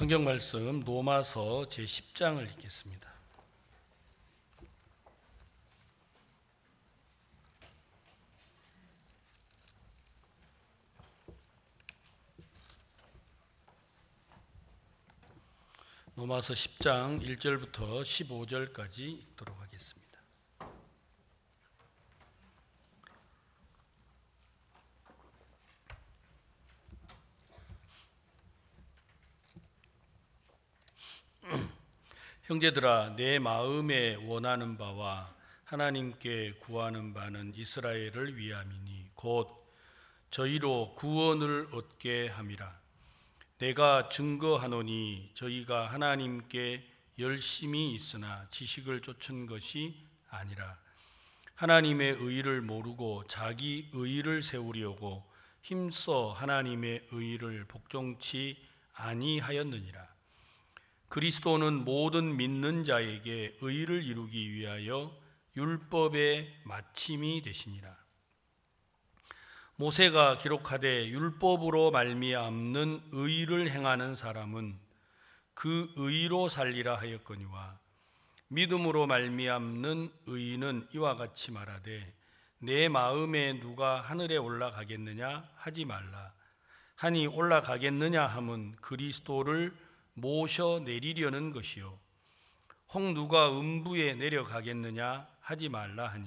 성경 말씀 로마서 제10장을 읽겠습니다. 로마서 10장 1절부터 15절까지 읽도록 형제들아 내 마음에 원하는 바와 하나님께 구하는 바는 이스라엘을 위함이니 곧 저희로 구원을 얻게 함이라 내가 증거하노니 저희가 하나님께 열심히 있으나 지식을 쫓은 것이 아니라 하나님의 의를 모르고 자기 의를 세우려고 힘써 하나님의 의를 복종치 아니하였느니라 그리스도는 모든 믿는 자에게 의를 이루기 위하여 율법의 마침이 되시니라. 모세가 기록하되 율법으로 말미암는 의를 행하는 사람은 그 의로 살리라 하였거니와 믿음으로 말미암는 의인 이와 같이 말하되 내 마음에 누가 하늘에 올라가겠느냐 하지 말라 하니 올라가겠느냐 함은 그리스도를 모셔 내리려는 것이요 홍 누가 음부에 내려가겠느냐 하지 말라 하니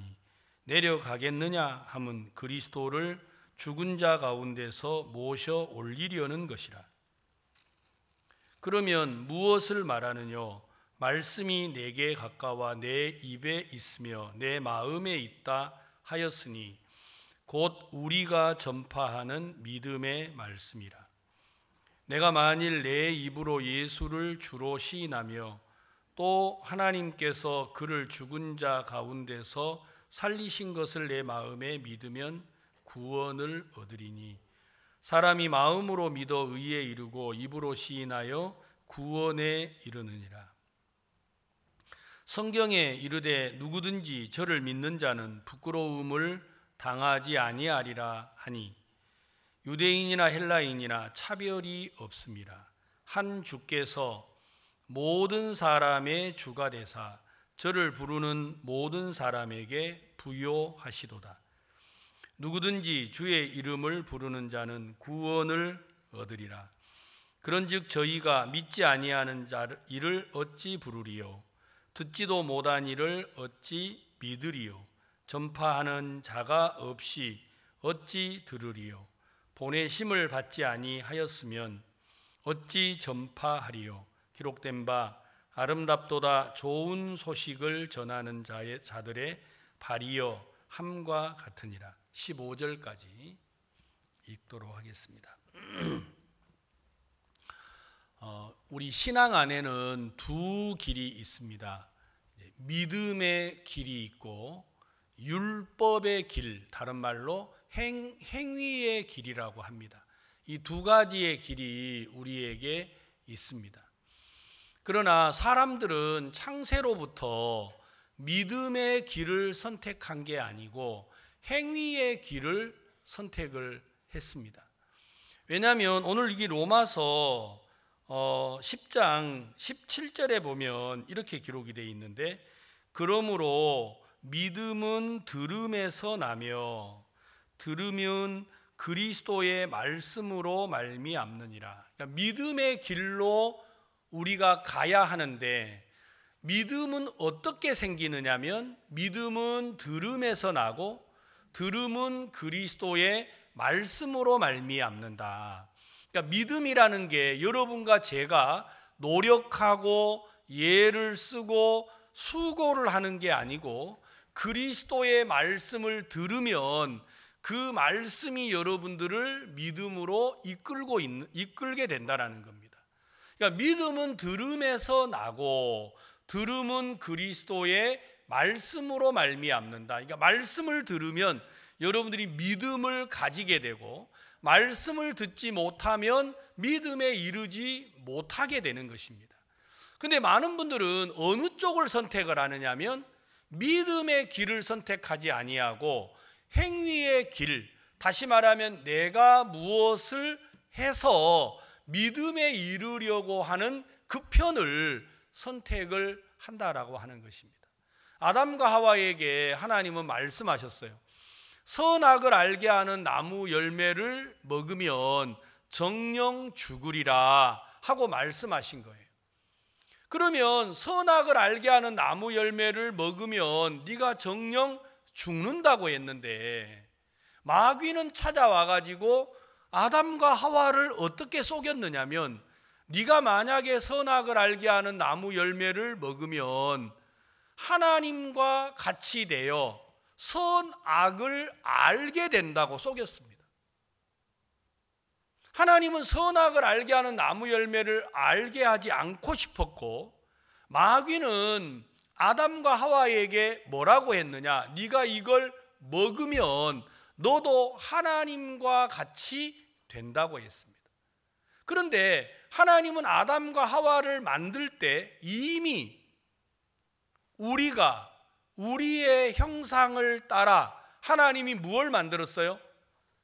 내려가겠느냐 함은 그리스도를 죽은 자 가운데서 모셔 올리려는 것이라 그러면 무엇을 말하느냐 말씀이 내게 가까워 내 입에 있으며 내 마음에 있다 하였으니 곧 우리가 전파하는 믿음의 말씀이라 내가 만일 내 입으로 예수를 주로 시인하며 또 하나님께서 그를 죽은 자 가운데서 살리신 것을 내 마음에 믿으면 구원을 얻으리니 사람이 마음으로 믿어 의에 이르고 입으로 시인하여 구원에 이르느니라 성경에 이르되 누구든지 저를 믿는 자는 부끄러움을 당하지 아니하리라 하니 유대인이나 헬라인이나 차별이 없습니다. 한 주께서 모든 사람의 주가 되사 저를 부르는 모든 사람에게 부여하시도다. 누구든지 주의 이름을 부르는 자는 구원을 얻으리라. 그런즉 저희가 믿지 아니하는 자를 이를 어찌 부르리요 듣지도 못한 이를 어찌 믿으리요 전파하는 자가 없이 어찌 들으리요 보내심을 받지 아니하였으면 어찌 전파하리요 기록된 바 아름답도다 좋은 소식을 전하는 자의 자들의 발이여 함과 같으니라 15절까지 읽도록 하겠습니다. 어, 우리 신앙 안에는 두 길이 있습니다. 믿음의 길이 있고 율법의 길, 다른 말로 행, 행위의 길이라고 합니다. 이 두 가지의 길이 우리에게 있습니다. 그러나 사람들은 창세로부터 믿음의 길을 선택한 게 아니고 행위의 길을 선택을 했습니다. 왜냐하면 오늘 이 로마서 10장 어, 17절에 보면 이렇게 기록이 되어 있는데 그러므로 믿음은 들음에서 나며 들으면 그리스도의 말씀으로 말미암느니라. 그러니까 믿음의 길로 우리가 가야 하는데 믿음은 어떻게 생기느냐면 믿음은 들음에서 나고 들음은 그리스도의 말씀으로 말미암는다. 그러니까 믿음이라는 게 여러분과 제가 노력하고 예를 쓰고 수고를 하는 게 아니고 그리스도의 말씀을 들으면 그 말씀이 여러분들을 믿음으로 이끌고 있 이끌게 된다라는 겁니다. 그러니까 믿음은 들음에서 나고 들음은 그리스도의 말씀으로 말미암는다. 그러니까 말씀을 들으면 여러분들이 믿음을 가지게 되고 말씀을 듣지 못하면 믿음에 이르지 못하게 되는 것입니다. 근데 많은 분들은 어느 쪽을 선택을 하느냐면 믿음의 길을 선택하지 아니하고 행위의 길, 다시 말하면 내가 무엇을 해서 믿음에 이르려고 하는 그 편을 선택을 한다라고 하는 것입니다. 아담과 하와에게 하나님은 말씀하셨어요. 선악을 알게 하는 나무 열매를 먹으면 정령 죽으리라 하고 말씀하신 거예요. 그러면 선악을 알게 하는 나무 열매를 먹으면 네가 정령 죽는다고 했는데 마귀는 찾아와 가지고 아담과 하와를 어떻게 속였느냐면 네가 만약에 선악을 알게 하는 나무 열매를 먹으면 하나님과 같이 되어 선악을 알게 된다고 속였습니다. 하나님은 선악을 알게 하는 나무 열매를 알게 하지 않고 싶었고 마귀는 아담과 하와에게 뭐라고 했느냐? 네가 이걸 먹으면 너도 하나님과 같이 된다고 했습니다. 그런데 하나님은 아담과 하와를 만들 때 이미 우리가 우리의 형상을 따라 하나님이 무엇을 만들었어요?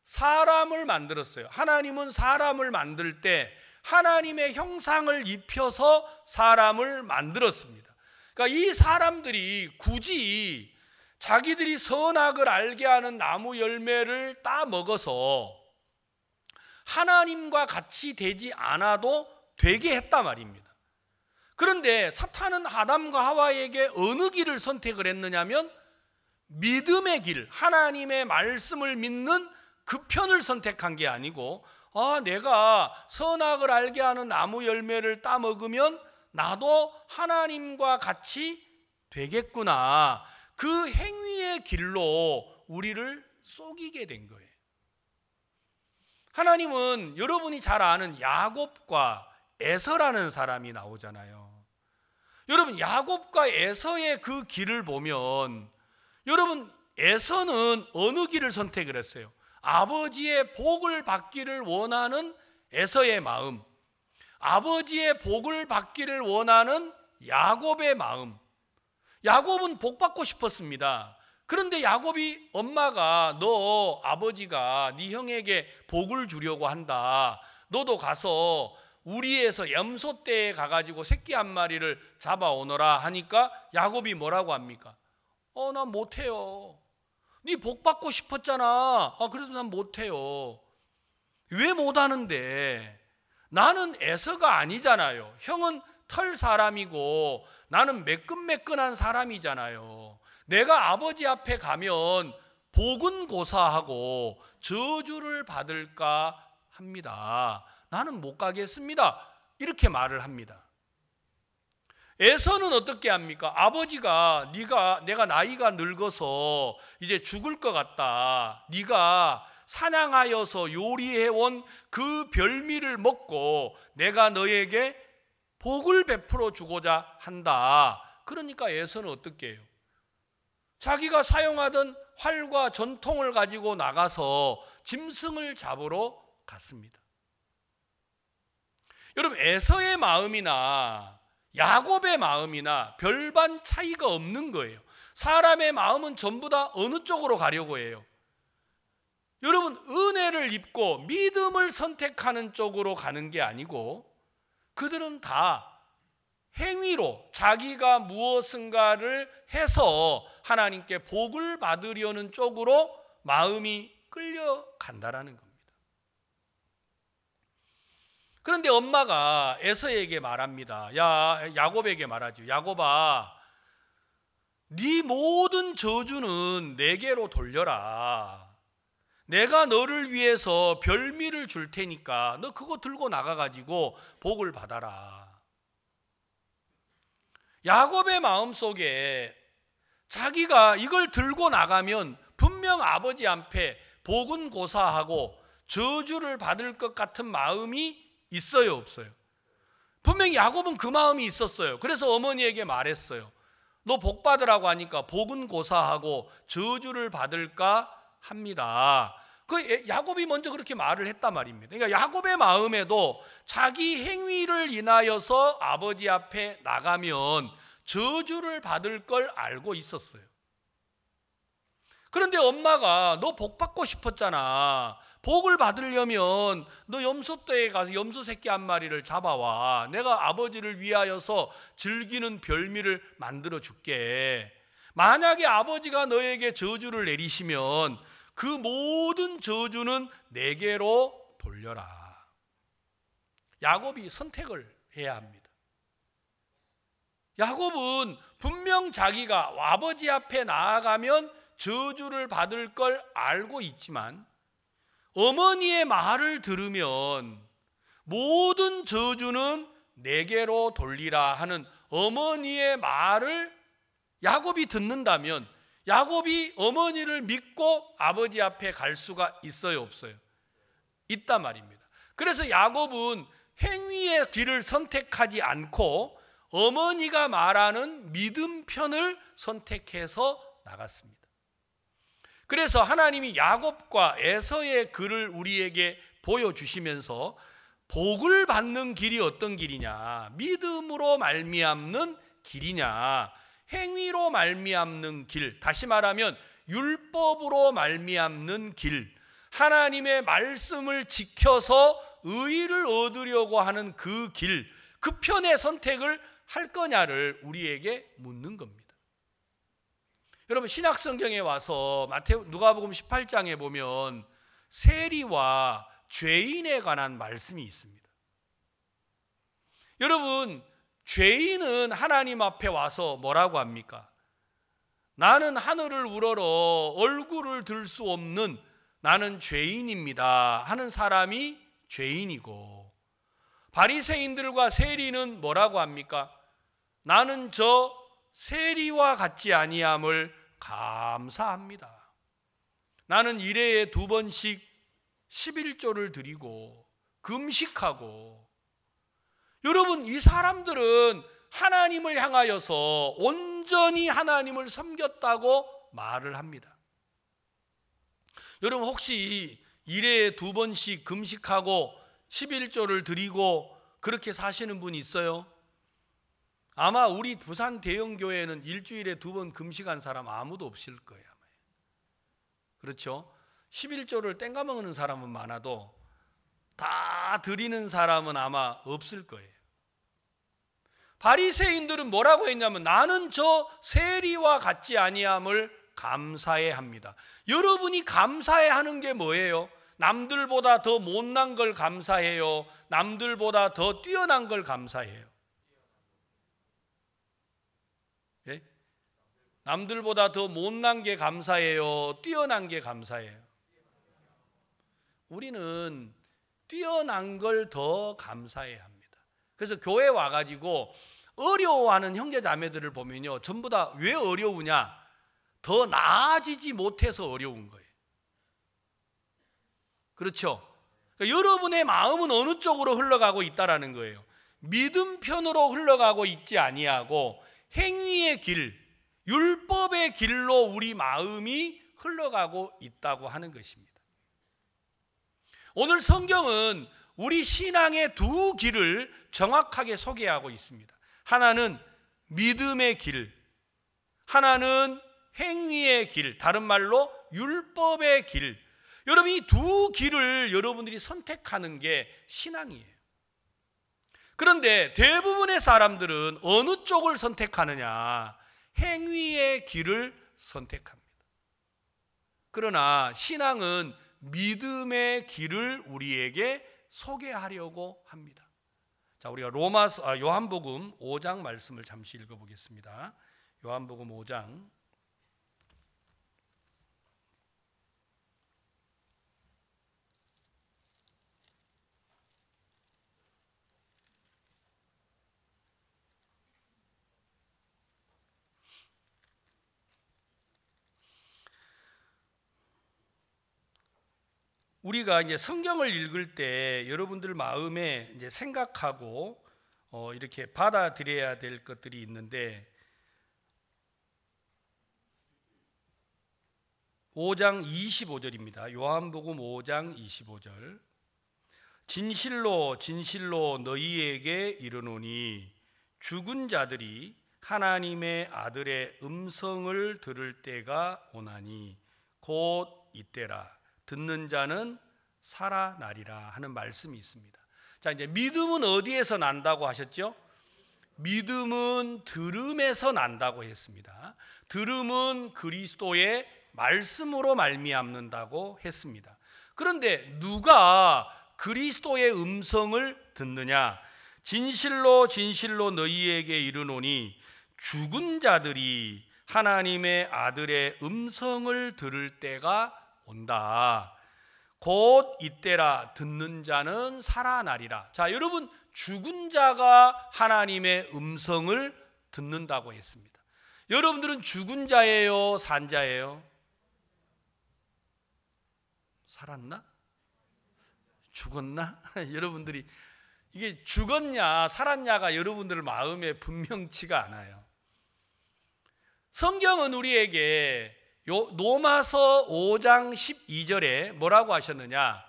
사람을 만들었어요. 하나님은 사람을 만들 때 하나님의 형상을 입혀서 사람을 만들었습니다. 그러니까 이 사람들이 굳이 자기들이 선악을 알게 하는 나무 열매를 따 먹어서 하나님과 같이 되지 않아도 되게 했단 말입니다. 그런데 사탄은 아담과 하와에게 어느 길을 선택을 했느냐면 믿음의 길, 하나님의 말씀을 믿는 그 편을 선택한 게 아니고 아, 내가 선악을 알게 하는 나무 열매를 따 먹으면 나도 하나님과 같이 되겠구나. 그 행위의 길로 우리를 속이게 된 거예요. 하나님은 여러분이 잘 아는 야곱과 에서라는 사람이 나오잖아요. 여러분 야곱과 에서의 그 길을 보면 여러분 에서는 어느 길을 선택을 했어요? 아버지의 복을 받기를 원하는 에서의 마음. 아버지의 복을 받기를 원하는 야곱의 마음. 야곱은 복 받고 싶었습니다. 그런데 야곱이 엄마가 너 아버지가 네 형에게 복을 주려고 한다. 너도 가서 우리에서 염소 떼에 가가지고 새끼 한 마리를 잡아오너라 하니까 야곱이 뭐라고 합니까? 어, 난 못해요. 네 복 받고 싶었잖아. 아, 그래도 난 못해요. 왜 못하는데? 나는 에서가 아니잖아요. 형은 털 사람이고 나는 매끈매끈한 사람이잖아요. 내가 아버지 앞에 가면 복은 고사하고 저주를 받을까 합니다. 나는 못 가겠습니다. 이렇게 말을 합니다. 에서는 어떻게 합니까? 아버지가 네가 내가 나이가 늙어서 이제 죽을 것 같다. 네가 사냥하여서 요리해온 그 별미를 먹고 내가 너에게 복을 베풀어 주고자 한다. 그러니까 에서는 어떻게 해요? 자기가 사용하던 활과 전통을 가지고 나가서 짐승을 잡으러 갔습니다. 여러분, 에서의 마음이나 야곱의 마음이나 별반 차이가 없는 거예요. 사람의 마음은 전부 다 어느 쪽으로 가려고 해요? 여러분 은혜를 입고 믿음을 선택하는 쪽으로 가는 게 아니고 그들은 다 행위로 자기가 무엇인가를 해서 하나님께 복을 받으려는 쪽으로 마음이 끌려간다라는 겁니다. 그런데 엄마가 에서에게 말합니다. 야 야곱에게 말하죠. 야곱아, 네 모든 저주는 내게로 돌려라. 내가 너를 위해서 별미를 줄 테니까 너 그거 들고 나가가지고 복을 받아라. 야곱의 마음 속에 자기가 이걸 들고 나가면 분명 아버지 앞에 복은 고사하고 저주를 받을 것 같은 마음이 있어요, 없어요? 분명 히 야곱은 그 마음이 있었어요. 그래서 어머니에게 말했어요. 너 복 받으라고 하니까 복은 고사하고 저주를 받을까 합니다. 그 예, 야곱이 먼저 그렇게 말을 했단 말입니다. 그러니까 야곱의 마음에도 자기 행위를 인하여서 아버지 앞에 나가면 저주를 받을 걸 알고 있었어요. 그런데 엄마가 너 복 받고 싶었잖아. 복을 받으려면 너 염소떼에 가서 염소 새끼 한 마리를 잡아와. 내가 아버지를 위하여서 즐기는 별미를 만들어 줄게. 만약에 아버지가 너에게 저주를 내리시면 그 모든 저주는 내게로 돌려라. 야곱이 선택을 해야 합니다. 야곱은 분명 자기가 아버지 앞에 나아가면 저주를 받을 걸 알고 있지만 어머니의 말을 들으면 모든 저주는 내게로 돌리라 하는 어머니의 말을 야곱이 듣는다면 야곱이 어머니를 믿고 아버지 앞에 갈 수가 있어요, 없어요? 있단 말입니다. 그래서 야곱은 행위의 길을 선택하지 않고 어머니가 말하는 믿음 편을 선택해서 나갔습니다. 그래서 하나님이 야곱과 에서의 글을 우리에게 보여주시면서 복을 받는 길이 어떤 길이냐 믿음으로 말미암는 길이냐 행위로 말미암는 길, 다시 말하면 율법으로 말미암는 길, 하나님의 말씀을 지켜서 의를 의 얻으려고 하는 그 길, 그 편의 선택을 할 거냐를 우리에게 묻는 겁니다. 여러분 신약 성경에 와서 마태 누가복음 18장에 보면 세리와 죄인에 관한 말씀이 있습니다. 여러분 죄인은 하나님 앞에 와서 뭐라고 합니까? 나는 하늘을 우러러 얼굴을 들 수 없는 나는 죄인입니다 하는 사람이 죄인이고 바리새인들과 세리는 뭐라고 합니까? 나는 저 세리와 같지 아니함을 감사합니다. 나는 일해에 두 번씩 11조를 드리고 금식하고 여러분 이 사람들은 하나님을 향하여서 온전히 하나님을 섬겼다고 말을 합니다. 여러분 혹시 일에 두 번씩 금식하고 11조를 드리고 그렇게 사시는 분 있어요? 아마 우리 부산 대형교회는 일주일에 두 번 금식한 사람 아무도 없을 거예요. 그렇죠? 11조를 땡가 먹는 사람은 많아도 다 드리는 사람은 아마 없을 거예요. 바리새인들은 뭐라고 했냐면 나는 저 세리와 같지 아니함을 감사해 합니다. 여러분이 감사해 하는 게 뭐예요? 남들보다 더 못난 걸 감사해요. 남들보다 더 뛰어난 걸 감사해요. 예? 남들보다 더 못난 게 감사해요. 뛰어난 게 감사해요. 우리는 뛰어난 걸 더 감사해야 합니다. 그래서 교회 와가지고 어려워하는 형제 자매들을 보면요. 전부 다 왜 어려우냐? 더 나아지지 못해서 어려운 거예요. 그렇죠? 그러니까 여러분의 마음은 어느 쪽으로 흘러가고 있다라는 거예요. 믿음 편으로 흘러가고 있지 아니하고 행위의 길, 율법의 길로 우리 마음이 흘러가고 있다고 하는 것입니다. 오늘 성경은 우리 신앙의 두 길을 정확하게 소개하고 있습니다. 하나는 믿음의 길, 하나는 행위의 길, 다른 말로 율법의 길. 여러분 이 두 길을 여러분들이 선택하는 게 신앙이에요. 그런데 대부분의 사람들은 어느 쪽을 선택하느냐? 행위의 길을 선택합니다. 그러나 신앙은 믿음의 길을 우리에게 소개하려고 합니다. 자, 우리가 로마서 아, 요한복음 5장 말씀을 잠시 읽어 보겠습니다. 요한복음 5장 우리가 이제 성경을 읽을 때 여러분들 마음에 이제 생각하고 어 이렇게 받아들여야 될 것들이 있는데 5장 25절입니다. 요한복음 5장 25절. 진실로 진실로 너희에게 이르노니 죽은 자들이 하나님의 아들의 음성을 들을 때가 오나니 곧 이때라. 듣는 자는 살아나리라 하는 말씀이 있습니다. 자, 이제 믿음은 어디에서 난다고 하셨죠? 믿음은 들음에서 난다고 했습니다. 들음은 그리스도의 말씀으로 말미암는다고 했습니다. 그런데 누가 그리스도의 음성을 듣느냐? 진실로 진실로 너희에게 이르노니 죽은 자들이 하나님의 아들의 음성을 들을 때가 온다. 곧 이때라 듣는 자는 살아나리라. 자, 여러분 죽은 자가 하나님의 음성을 듣는다고 했습니다. 여러분들은 죽은 자예요, 산 자예요? 살았나? 죽었나? 여러분들이 이게 죽었냐, 살았냐가 여러분들 마음에 분명치가 않아요. 성경은 우리에게 로마서 5장 12절에 뭐라고 하셨느냐?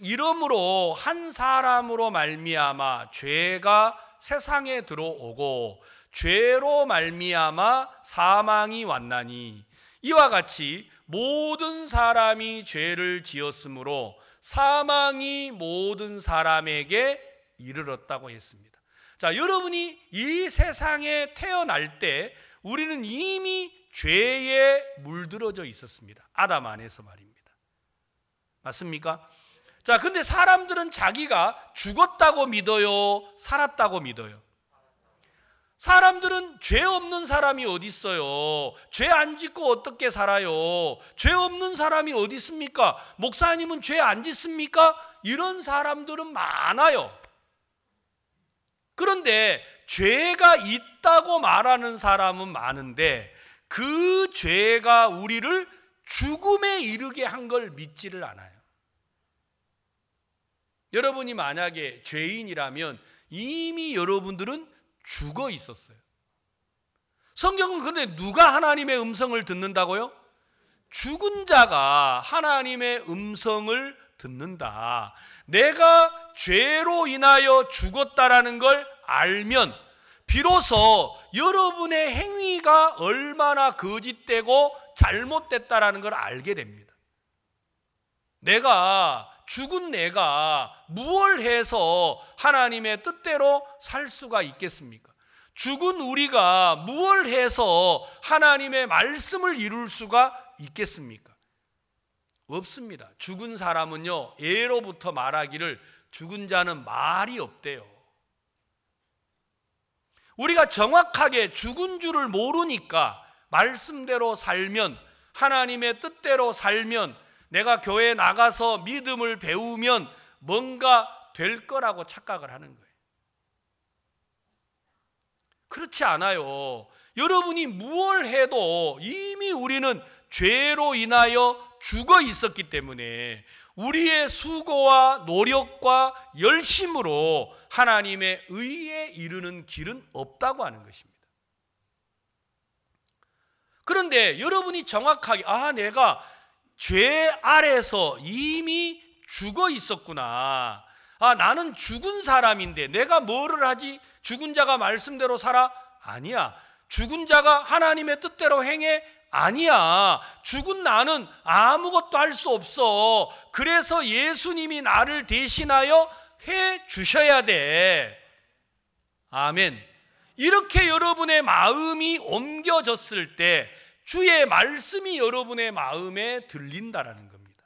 이름으로 한 사람으로 말미암아 죄가 세상에 들어오고 죄로 말미암아 사망이 왔나니 이와 같이 모든 사람이 죄를 지었으므로 사망이 모든 사람에게 이르렀다고 했습니다. 자, 여러분이 이 세상에 태어날 때 우리는 이미 죄에 물들어져 있었습니다. 아담 안에서 말입니다. 맞습니까? 자, 근데 사람들은 자기가 죽었다고 믿어요, 살았다고 믿어요. 사람들은 죄 없는 사람이 어디 있어요? 죄 안 짓고 어떻게 살아요? 죄 없는 사람이 어디 있습니까? 목사님은 죄 안 짓습니까? 이런 사람들은 많아요. 그런데 죄가 있다고 말하는 사람은 많은데 그 죄가 우리를 죽음에 이르게 한 걸 믿지를 않아요. 여러분이 만약에 죄인이라면 이미 여러분들은 죽어 있었어요. 성경은 그런데 누가 하나님의 음성을 듣는다고요? 죽은 자가 하나님의 음성을 듣는다. 내가 죄로 인하여 죽었다라는 걸 알면 비로소 여러분의 행위가 얼마나 거짓되고 잘못됐다라는 걸 알게 됩니다. 내가 죽은 내가 무얼 해서 하나님의 뜻대로 살 수가 있겠습니까? 죽은 우리가 무얼 해서 하나님의 말씀을 이룰 수가 있겠습니까? 없습니다. 죽은 사람은요, 예로부터 말하기를 죽은 자는 말이 없대요. 우리가 정확하게 죽은 줄을 모르니까 말씀대로 살면 하나님의 뜻대로 살면 내가 교회에 나가서 믿음을 배우면 뭔가 될 거라고 착각을 하는 거예요. 그렇지 않아요. 여러분이 무얼 해도 이미 우리는 죄로 인하여 죽어 있었기 때문에 우리의 수고와 노력과 열심으로 하나님의 의에 이르는 길은 없다고 하는 것입니다. 그런데 여러분이 정확하게 아 내가 죄 아래서 이미 죽어 있었구나. 아 나는 죽은 사람인데 내가 뭐를 하지? 죽은 자가 말씀대로 살아? 아니야. 죽은 자가 하나님의 뜻대로 행해? 아니야. 죽은 나는 아무것도 할 수 없어. 그래서 예수님이 나를 대신하여 해 주셔야 돼. 아멘. 이렇게 여러분의 마음이 옮겨졌을 때 주의 말씀이 여러분의 마음에 들린다라는 겁니다.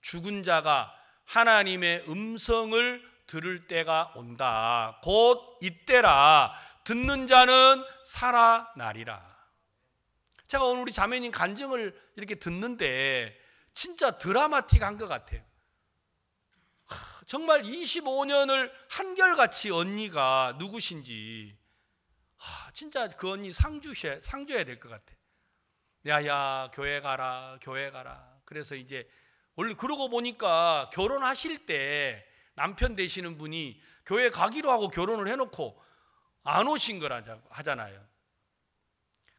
죽은 자가 하나님의 음성을 들을 때가 온다. 곧 이때라 듣는 자는 살아나리라. 제가 오늘 우리 자매님 간증을 이렇게 듣는데 진짜 드라마틱한 것 같아요. 정말 25년을 한결같이 언니가 누구신지 아, 진짜 그 언니 상주셔, 상줘야 될 것 같아. 야야 교회 가라 교회 가라. 그래서 이제 원래 그러고 보니까 결혼하실 때 남편 되시는 분이 교회 가기로 하고 결혼을 해놓고 안 오신 거라 하잖아요.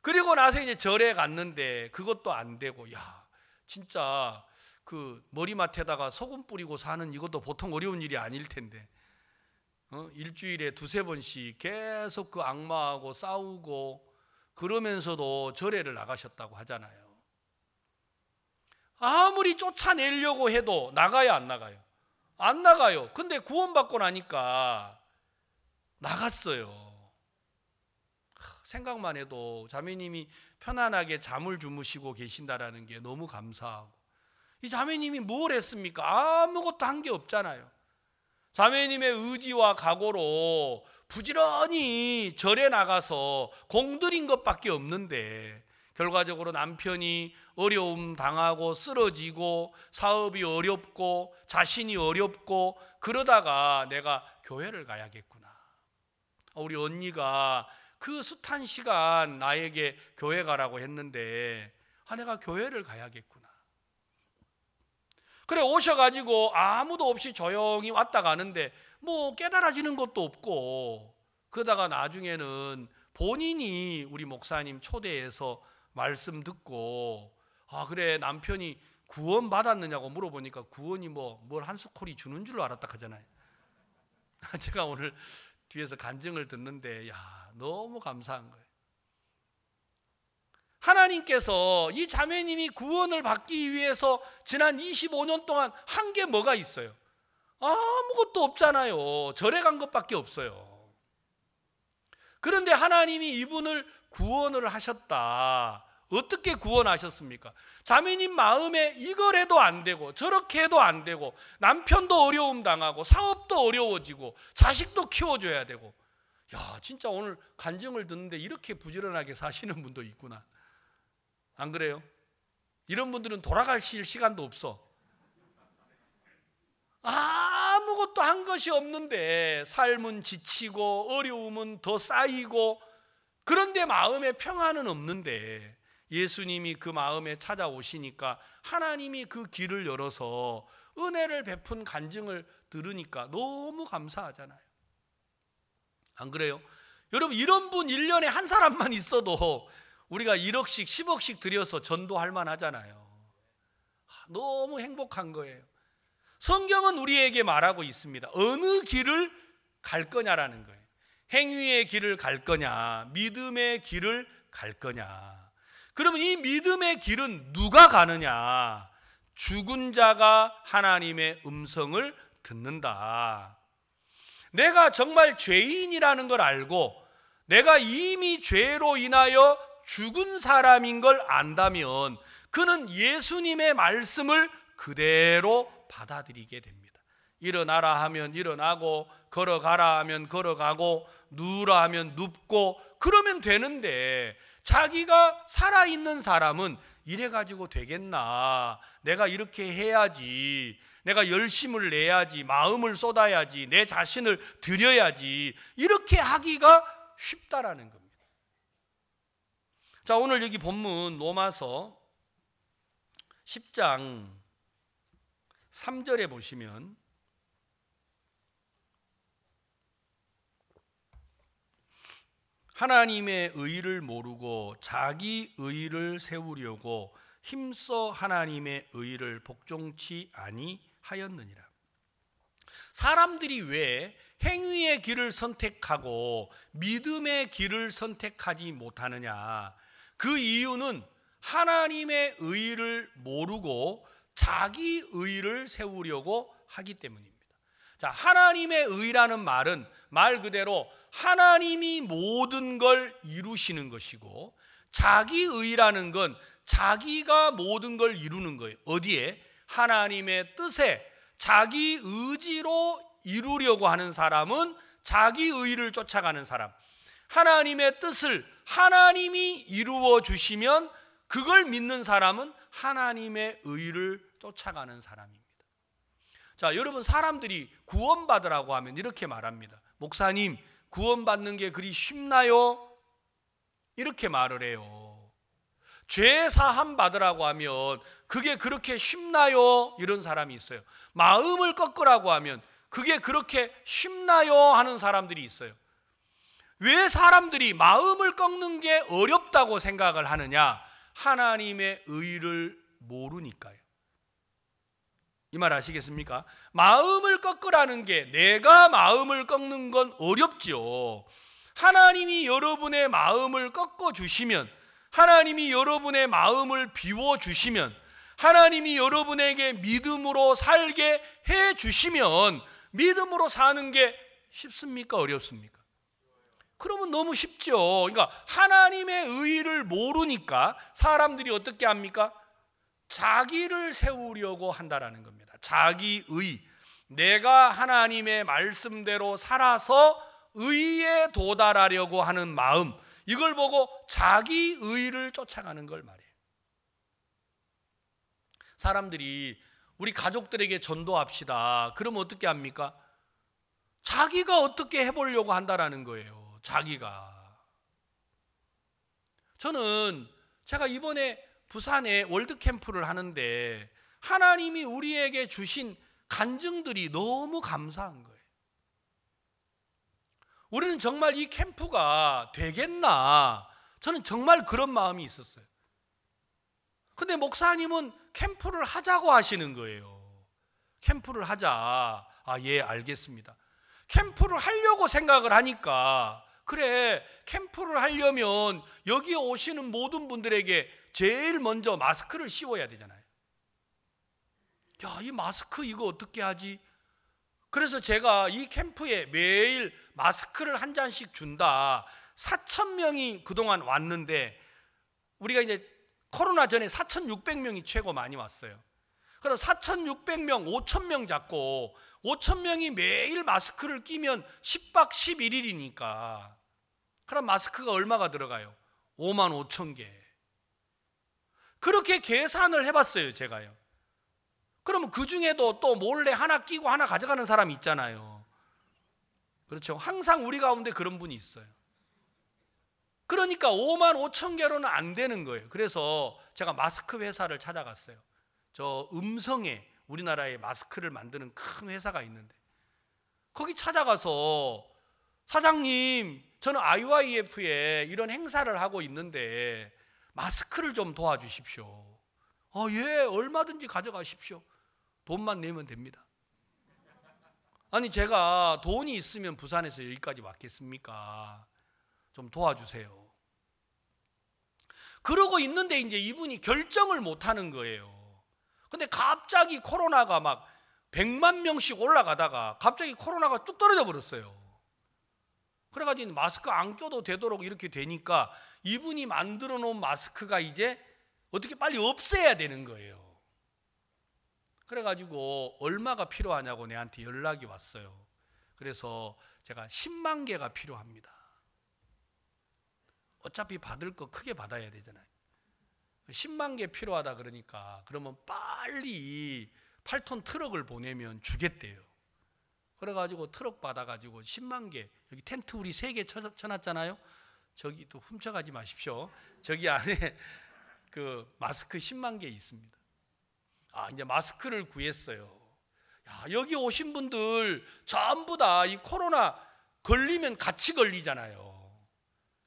그리고 나서 이제 절에 갔는데 그것도 안 되고 야 진짜 그 머리맡에다가 소금 뿌리고 사는 이것도 보통 어려운 일이 아닐 텐데 어? 일주일에 두세 번씩 계속 그 악마하고 싸우고 그러면서도 절에를 나가셨다고 하잖아요. 아무리 쫓아내려고 해도 나가야 안 나가요. 안 나가요. 근데 구원받고 나니까 나갔어요. 생각만 해도 자매님이 편안하게 잠을 주무시고 계신다라는 게 너무 감사하고 이 자매님이 뭘 했습니까? 아무것도 한 게 없잖아요. 자매님의 의지와 각오로 부지런히 절에 나가서 공들인 것밖에 없는데 결과적으로 남편이 어려움 당하고 쓰러지고 사업이 어렵고 자신이 어렵고 그러다가 내가 교회를 가야겠구나. 우리 언니가 그 숱한 시간 나에게 교회 가라고 했는데 아 내가 교회를 가야겠구나. 그래 오셔가지고 아무도 없이 조용히 왔다 가는데 뭐 깨달아지는 것도 없고 그러다가 나중에는 본인이 우리 목사님 초대해서 말씀 듣고 아 그래 남편이 구원 받았느냐고 물어보니까 구원이 뭐 뭘한수코리 주는 줄로 알았다 하잖아요. 제가 오늘 뒤에서 간증을 듣는데 야 너무 감사한 거예요. 하나님께서 이 자매님이 구원을 받기 위해서 지난 25년 동안 한 게 뭐가 있어요? 아무것도 없잖아요. 절에 간 것밖에 없어요. 그런데 하나님이 이분을 구원을 하셨다. 어떻게 구원하셨습니까? 자매님 마음에 이걸 해도 안 되고 저렇게 해도 안 되고 남편도 어려움 당하고 사업도 어려워지고 자식도 키워줘야 되고 야 진짜 오늘 간증을 듣는데 이렇게 부지런하게 사시는 분도 있구나 안 그래요? 이런 분들은 돌아갈 시간도 없어. 아무것도 한 것이 없는데 삶은 지치고 어려움은 더 쌓이고 그런데 마음의 평안은 없는데 예수님이 그 마음에 찾아오시니까 하나님이 그 길을 열어서 은혜를 베푼 간증을 들으니까 너무 감사하잖아요. 안 그래요? 여러분 이런 분 1년에 한 사람만 있어도 우리가 1억씩, 10억씩 들여서 전도할 만하잖아요. 너무 행복한 거예요. 성경은 우리에게 말하고 있습니다. 어느 길을 갈 거냐라는 거예요. 행위의 길을 갈 거냐, 믿음의 길을 갈 거냐. 그러면 이 믿음의 길은 누가 가느냐? 죽은 자가 하나님의 음성을 듣는다. 내가 정말 죄인이라는 걸 알고 내가 이미 죄로 인하여 죽은 사람인 걸 안다면 그는 예수님의 말씀을 그대로 받아들이게 됩니다. 일어나라 하면 일어나고 걸어가라 하면 걸어가고 누우라 하면 눕고 그러면 되는데 자기가 살아있는 사람은 이래가지고 되겠나. 내가 이렇게 해야지. 내가 열심을 내야지. 마음을 쏟아야지. 내 자신을 드려야지. 이렇게 하기가 쉽다라는 겁니다. 자, 오늘 여기 본문 로마서 10장 3절에 보시면 하나님의 의를 모르고 자기 의를 세우려고 힘써 하나님의 의를 복종치 아니하였느니라. 사람들이 왜 행위의 길을 선택하고 믿음의 길을 선택하지 못하느냐? 그 이유는 하나님의 의를 모르고 자기 의를 세우려고 하기 때문입니다. 자, 하나님의 의라는 말은 말 그대로 하나님이 모든 걸 이루시는 것이고 자기 의라는 건 자기가 모든 걸 이루는 거예요. 어디에? 하나님의 뜻에 자기 의지로 이루려고 하는 사람은 자기 의를 쫓아가는 사람. 하나님의 뜻을 하나님이 이루어 주시면 그걸 믿는 사람은 하나님의 의를 쫓아가는 사람입니다. 자, 여러분 사람들이 구원받으라고 하면 이렇게 말합니다. 목사님, 구원받는 게 그리 쉽나요? 이렇게 말을 해요. 죄 사함 받으라고 하면 그게 그렇게 쉽나요? 이런 사람이 있어요. 마음을 꺾으라고 하면 그게 그렇게 쉽나요? 하는 사람들이 있어요. 왜 사람들이 마음을 꺾는 게 어렵다고 생각을 하느냐? 하나님의 의를 모르니까요. 이 말 아시겠습니까? 마음을 꺾으라는 게 내가 마음을 꺾는 건 어렵지요. 하나님이 여러분의 마음을 꺾어 주시면 하나님이 여러분의 마음을 비워 주시면 하나님이 여러분에게 믿음으로 살게 해 주시면 믿음으로 사는 게 쉽습니까? 어렵습니까? 그러면 너무 쉽죠. 그러니까 하나님의 의를 모르니까 사람들이 어떻게 합니까? 자기를 세우려고 한다라는 겁니다. 자기 의. 내가 하나님의 말씀대로 살아서 의에 도달하려고 하는 마음. 이걸 보고 자기 의를 쫓아가는 걸 말이에요. 사람들이 우리 가족들에게 전도합시다. 그럼 어떻게 합니까? 자기가 어떻게 해보려고 한다라는 거예요. 자기가. 저는 제가 이번에 부산에 월드캠프를 하는데 하나님이 우리에게 주신 간증들이 너무 감사한 거예요. 우리는 정말 이 캠프가 되겠나? 저는 정말 그런 마음이 있었어요. 근데 목사님은 캠프를 하자고 하시는 거예요. 캠프를 하자. 아, 예, 알겠습니다. 캠프를 하려고 생각을 하니까 그래, 캠프를 하려면 여기 오시는 모든 분들에게 제일 먼저 마스크를 씌워야 되잖아요. 야, 이 마스크 이거 어떻게 하지? 그래서 제가 이 캠프에 매일 마스크를 한 잔씩 준다. 4천 명이 그동안 왔는데 우리가 이제 코로나 전에 4,600명이 최고 많이 왔어요. 그럼 4,600명, 5,000명 잡고 5,000명이 매일 마스크를 끼면 10박 11일이니까 그럼 마스크가 얼마가 들어가요? 5만 5천 개. 그렇게 계산을 해봤어요, 제가요. 그러면 그 중에도 또 몰래 하나 끼고 하나 가져가는 사람이 있잖아요. 그렇죠. 항상 우리 가운데 그런 분이 있어요. 그러니까 5만 5천 개로는 안 되는 거예요. 그래서 제가 마스크 회사를 찾아갔어요. 저 음성에 우리나라에 마스크를 만드는 큰 회사가 있는데 거기 찾아가서 사장님 저는 IYF에 이런 행사를 하고 있는데 마스크를 좀 도와주십시오. 아, 예, 얼마든지 가져가십시오. 돈만 내면 됩니다. 아니, 제가 돈이 있으면 부산에서 여기까지 왔겠습니까? 좀 도와주세요. 그러고 있는데 이제 이분이 결정을 못 하는 거예요. 근데 갑자기 코로나가 막 100만 명씩 올라가다가 갑자기 코로나가 뚝 떨어져 버렸어요. 그래가지고 마스크 안 껴도 되도록 이렇게 되니까 이분이 만들어 놓은 마스크가 이제 어떻게 빨리 없애야 되는 거예요. 그래가지고 얼마가 필요하냐고 내한테 연락이 왔어요. 그래서 제가 10만 개가 필요합니다. 어차피 받을 거 크게 받아야 되잖아요. 10만 개 필요하다 그러니까 그러면 빨리 8톤 트럭을 보내면 주겠대요. 그래가지고 트럭 받아가지고 10만 개 여기 텐트 우리 3개 쳐놨잖아요. 저기 또 훔쳐가지 마십시오. 저기 안에 그 마스크 10만 개 있습니다. 아 이제 마스크를 구했어요. 야, 여기 오신 분들 전부 다 이 코로나 걸리면 같이 걸리잖아요.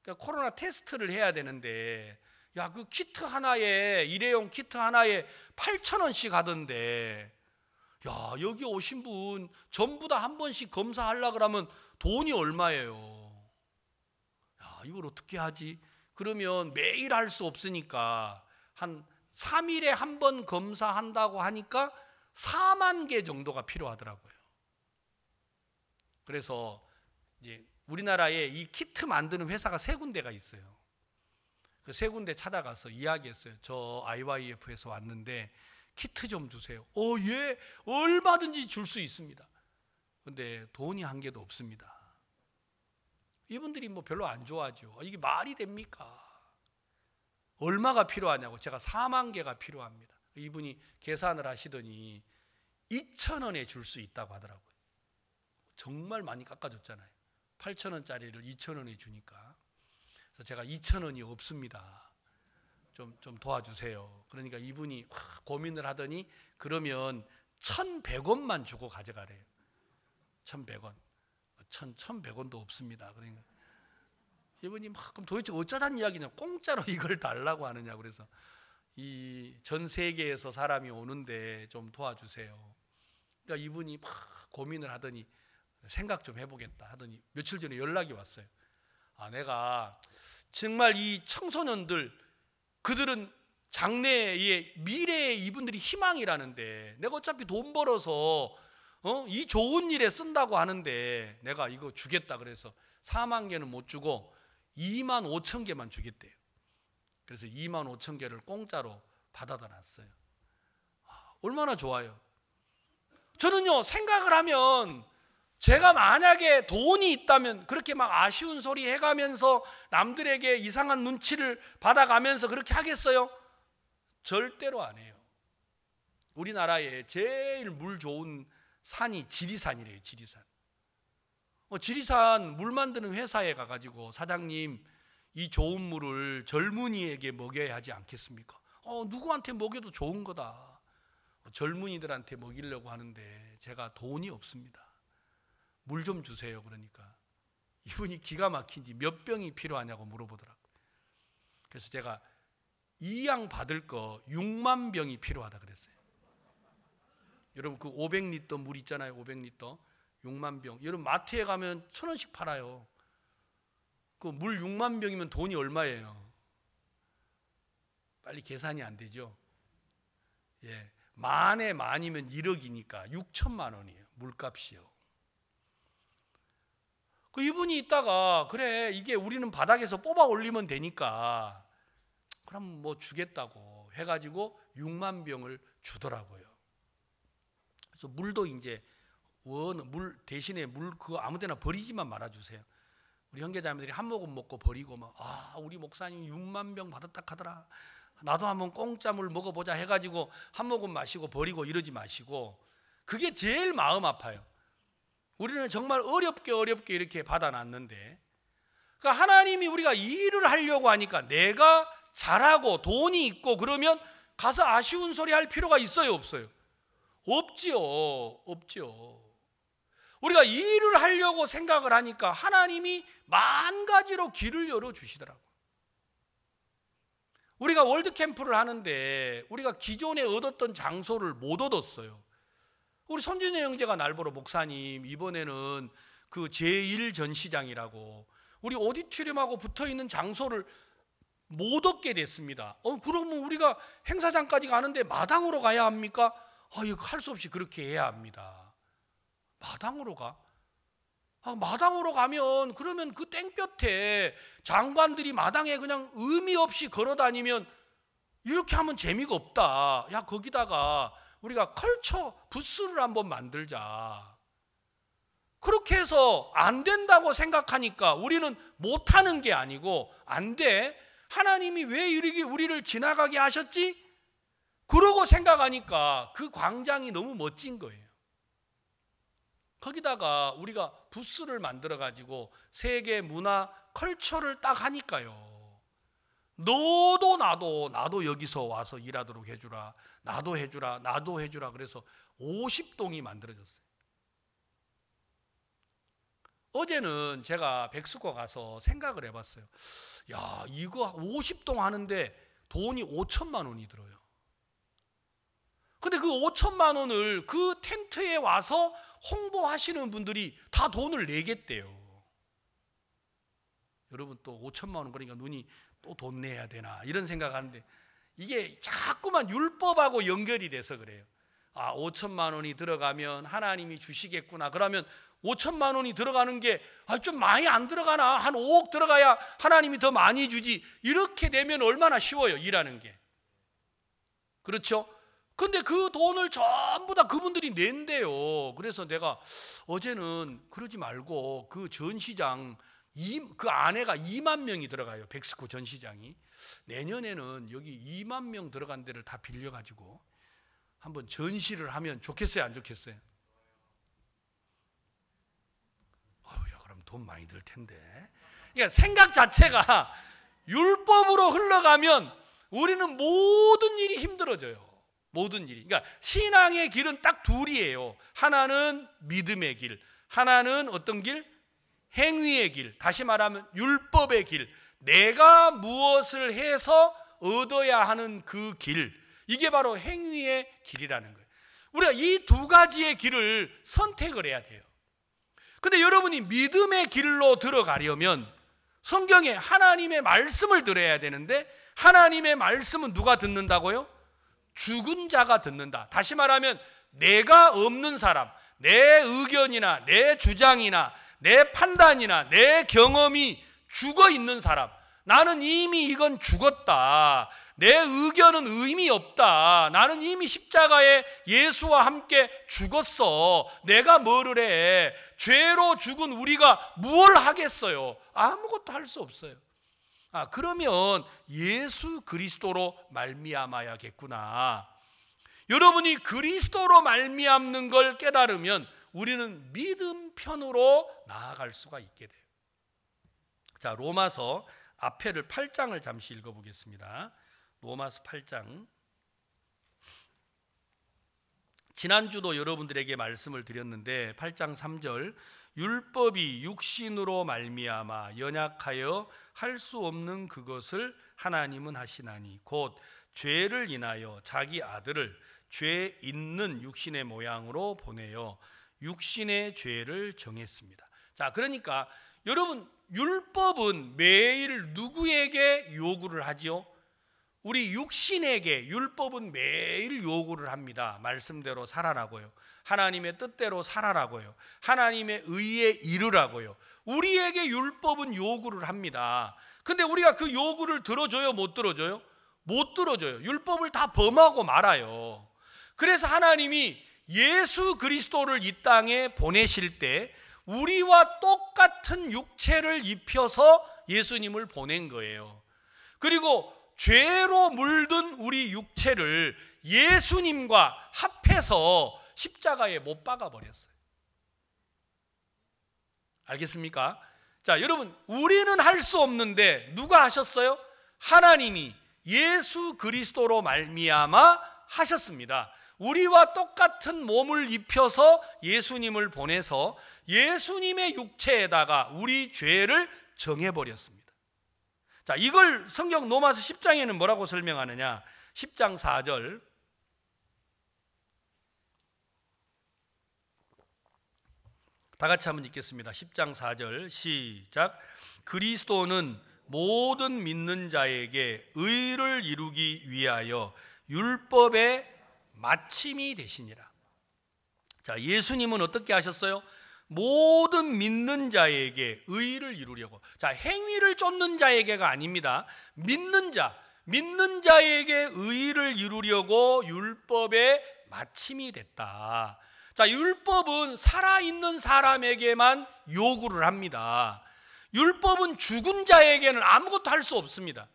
그러니까 코로나 테스트를 해야 되는데 야 그 키트 하나에 일회용 키트 하나에 8천 원씩 하던데 야, 여기 오신 분 전부 다 한 번씩 검사하려 그러면 돈이 얼마예요? 야, 이걸 어떻게 하지? 그러면 매일 할 수 없으니까 한 3일에 한 번 검사한다고 하니까 4만 개 정도가 필요하더라고요. 그래서 이제 우리나라에 이 키트 만드는 회사가 세 군데가 있어요. 그 세 군데 찾아가서 이야기했어요. 저 IYF에서 왔는데 키트 좀 주세요. 어, 예. 얼마든지 줄 수 있습니다. 근데 돈이 한 개도 없습니다. 이분들이 뭐 별로 안 좋아하죠. 아, 이게 말이 됩니까? 얼마가 필요하냐고 제가 4만 개가 필요합니다. 이분이 계산을 하시더니 2천 원에 줄 수 있다고 하더라고요. 정말 많이 깎아줬잖아요. 8천 원짜리를 2천 원에 주니까. 그래서 제가 2천 원이 없습니다. 좀, 좀 도와주세요. 그러니까 이분이 고민을 하더니 그러면 1,100원만 주고 가져가래요. 1,100원. 1 1원도 없습니다. 그러니까 이분이 막 그럼 도대체 어쩌란 이야기냐. 공짜로 이걸 달라고 하느냐. 그래서 이 전 세계에서 사람이 오는데 좀 도와주세요. 그러니까 이분이 막 고민을 하더니 생각 좀 해보겠다 하더니 며칠 전에 연락이 왔어요. 아, 내가 정말 이 청소년들 그들은 장래의 미래의 이분들이 희망이라는데 내가 어차피 돈 벌어서 어? 이 좋은 일에 쓴다고 하는데 내가 이거 주겠다 그래서 4만 개는 못 주고 2만 5천 개만 주겠대요. 그래서 2만 5천 개를 공짜로 받아다 놨어요. 아, 얼마나 좋아요. 저는요 생각을 하면 제가 만약에 돈이 있다면 그렇게 막 아쉬운 소리 해가면서 남들에게 이상한 눈치를 받아가면서 그렇게 하겠어요? 절대로 안 해요. 우리나라에 제일 물 좋은 산이 지리산이래요, 지리산. 어, 지리산 물 만드는 회사에 가가지고 사장님 이 좋은 물을 젊은이에게 먹여야 하지 않겠습니까? 어, 누구한테 먹여도 좋은 거다. 젊은이들한테 먹이려고 하는데 제가 돈이 없습니다. 물좀 주세요. 그러니까 이분이 기가 막힌지 몇 병이 필요하냐고 물어보더라고. 그래서 제가 이 양 받을 거 6만 병이 필요하다 그랬어요. 여러분 그 500리터 물 있잖아요. 500리터 6만 병. 여러분 마트에 가면 천 원씩 팔아요. 그 물 6만 병이면 돈이 얼마예요? 빨리 계산이 안 되죠. 예, 만에 만이면 1억이니까 6천만 원이에요. 물값이요. 그 이분이 있다가 그래 이게 우리는 바닥에서 뽑아 올리면 되니까 그럼 뭐 주겠다고 해가지고 6만 병을 주더라고요. 그래서 물도 이제 원 물 대신에 물 그 아무데나 버리지만 말아주세요. 우리 형제자매들이 한 모금 먹고 버리고 막아 우리 목사님 6만 병 받았다 하더라. 나도 한번 공짜물 먹어보자 해가지고 한 모금 마시고 버리고 이러지 마시고 그게 제일 마음 아파요. 우리는 정말 어렵게 어렵게 이렇게 받아놨는데 그러니까 하나님이 우리가 일을 하려고 하니까 내가 잘하고 돈이 있고 그러면 가서 아쉬운 소리 할 필요가 있어요 없어요? 없지없지 우리가 일을 하려고 생각을 하니까 하나님이 만 가지로 길을 열어주시더라고 우리가 월드캠프를 하는데 우리가 기존에 얻었던 장소를 못 얻었어요 우리 손준혜 형제가 날 보러 목사님 이번에는 그 제1전시장이라고 우리 오디트륨하고 붙어 있는 장소를 못 얻게 됐습니다. 어, 그러면 우리가 행사장까지 가는데 마당으로 가야 합니까? 아, 이거 할 수 없이 그렇게 해야 합니다. 마당으로 가? 아, 마당으로 가면 그러면 그 땡볕에 장관들이 마당에 그냥 의미 없이 걸어 다니면 이렇게 하면 재미가 없다. 야, 거기다가 우리가 컬처 부스를 한번 만들자. 그렇게 해서 안 된다고 생각하니까 우리는 못하는 게 아니고 안 돼. 하나님이 왜 이렇게 우리를 지나가게 하셨지? 그러고 생각하니까 그 광장이 너무 멋진 거예요. 거기다가 우리가 부스를 만들어 가지고 세계 문화 컬처를 딱 하니까요. 너도 나도 나도 여기서 와서 일하도록 해주라 나도 해주라 나도 해주라 그래서 50동이 만들어졌어요 어제는 제가 백수과 가서 생각을 해봤어요 야 이거 50동 하는데 돈이 5천만 원이 들어요 근데 그 5천만 원을 그 텐트에 와서 홍보하시는 분들이 다 돈을 내겠대요 여러분 또 5천만 원 그러니까 눈이 또돈 내야 되나 이런 생각하는데 이게 자꾸만 율법하고 연결이 돼서 그래요. 아, 5천만 원이 들어가면 하나님이 주시겠구나. 그러면 5천만 원이 들어가는 게좀 아, 많이 안 들어가나. 한 5억 들어가야 하나님이 더 많이 주지. 이렇게 되면 얼마나 쉬워요, 일하는 게. 그렇죠? 근데 그 돈을 전부 다 그분들이 낸대요. 그래서 내가 어제는 그러지 말고 그 전시장 그 아내가 2만 명이 들어가요. 백스코 전시장이. 내년에는 여기 2만 명 들어간 데를 다 빌려가지고 한번 전시를 하면 좋겠어요? 안 좋겠어요? 어우 그럼 돈 많이 들 텐데. 그러니까 생각 자체가 율법으로 흘러가면 우리는 모든 일이 힘들어져요. 모든 일이. 그러니까 신앙의 길은 딱 둘이에요. 하나는 믿음의 길, 하나는 어떤 길? 행위의 길, 다시 말하면 율법의 길, 내가 무엇을 해서 얻어야 하는 그 길, 이게 바로 행위의 길이라는 거예요. 우리가 이 두 가지의 길을 선택을 해야 돼요. 근데 여러분이 믿음의 길로 들어가려면 성경에 하나님의 말씀을 들어야 되는데 하나님의 말씀은 누가 듣는다고요? 죽은 자가 듣는다. 다시 말하면 내가 없는 사람, 내 의견이나 내 주장이나 내 판단이나 내 경험이 죽어 있는 사람. 나는 이미 이건 죽었다. 내 의견은 의미 없다. 나는 이미 십자가에 예수와 함께 죽었어. 내가 뭐를 해? 죄로 죽은 우리가 무엇 하겠어요? 아무것도 할 수 없어요. 아, 그러면 예수 그리스도로 말미암아야겠구나. 여러분이 그리스도로 말미암는 걸 깨달으면 우리는 믿음 편으로 나아갈 수가 있게 돼요. 자, 로마서 앞에를 8장을 잠시 읽어 보겠습니다. 로마서 8장 지난주도 여러분들에게 말씀을 드렸는데 8장 3절 율법이 육신으로 말미암아 연약하여 할 수 없는 그것을 하나님은 하시나니 곧 죄를 인하여 자기 아들을 죄 있는 육신의 모양으로 보내어 육신의 죄를 정했습니다. 자, 그러니까 여러분 율법은 매일 누구에게 요구를 하지요? 우리 육신에게 율법은 매일 요구를 합니다. 말씀대로 살아라고요. 하나님의 뜻대로 살아라고요. 하나님의 의에 이르라고요. 우리에게 율법은 요구를 합니다. 근데 우리가 그 요구를 들어줘요, 못 들어줘요? 못 들어줘요. 율법을 다 범하고 말아요. 그래서 하나님이 예수 그리스도를 이 땅에 보내실 때 우리와 똑같은 육체를 입혀서 예수님을 보낸 거예요. 그리고 죄로 물든 우리 육체를 예수님과 합해서 십자가에 못 박아 버렸어요. 알겠습니까? 자, 여러분, 우리는 할 수 없는데 누가 하셨어요? 하나님이 예수 그리스도로 말미암아 하셨습니다. 우리와 똑같은 몸을 입혀서 예수님을 보내서 예수님의 육체에다가 우리 죄를 정해버렸습니다. 자, 이걸 성경 로마서 10장에는 뭐라고 설명하느냐? 10장 4절. 다 같이 한번 읽겠습니다. 10장 4절 시작. 그리스도는 모든 믿는 자에게 의를 이루기 위하여 율법의 마침이 되시니라. 자, 예수님은 어떻게 하셨어요? 모든 믿는 자에게 의를 이루려고. 자, 행위를 쫓는 자에게가 아닙니다. 믿는 자, 믿는 자에게 의를 이루려고 율법의 마침이 됐다. 자, 율법은 살아있는 사람에게만 요구를 합니다. 율법은 죽은 자에게는 아무것도 할 수 없습니다.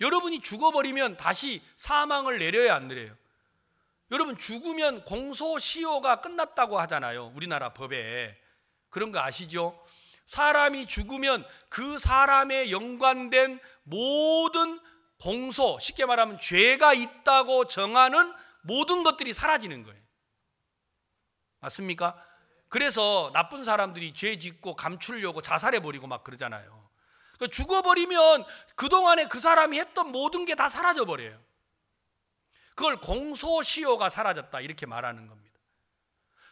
여러분이 죽어버리면 다시 사망을 내려야 안 내려요. 여러분 죽으면 공소시효가 끝났다고 하잖아요. 우리나라 법에. 그런 거 아시죠? 사람이 죽으면 그 사람에 연관된 모든 공소, 쉽게 말하면 죄가 있다고 정하는 모든 것들이 사라지는 거예요. 맞습니까? 그래서 나쁜 사람들이 죄 짓고 감추려고 자살해버리고 막 그러잖아요. 그러니까 죽어버리면 그동안에 그 사람이 했던 모든 게 다 사라져버려요. 그걸 공소시효가 사라졌다 이렇게 말하는 겁니다.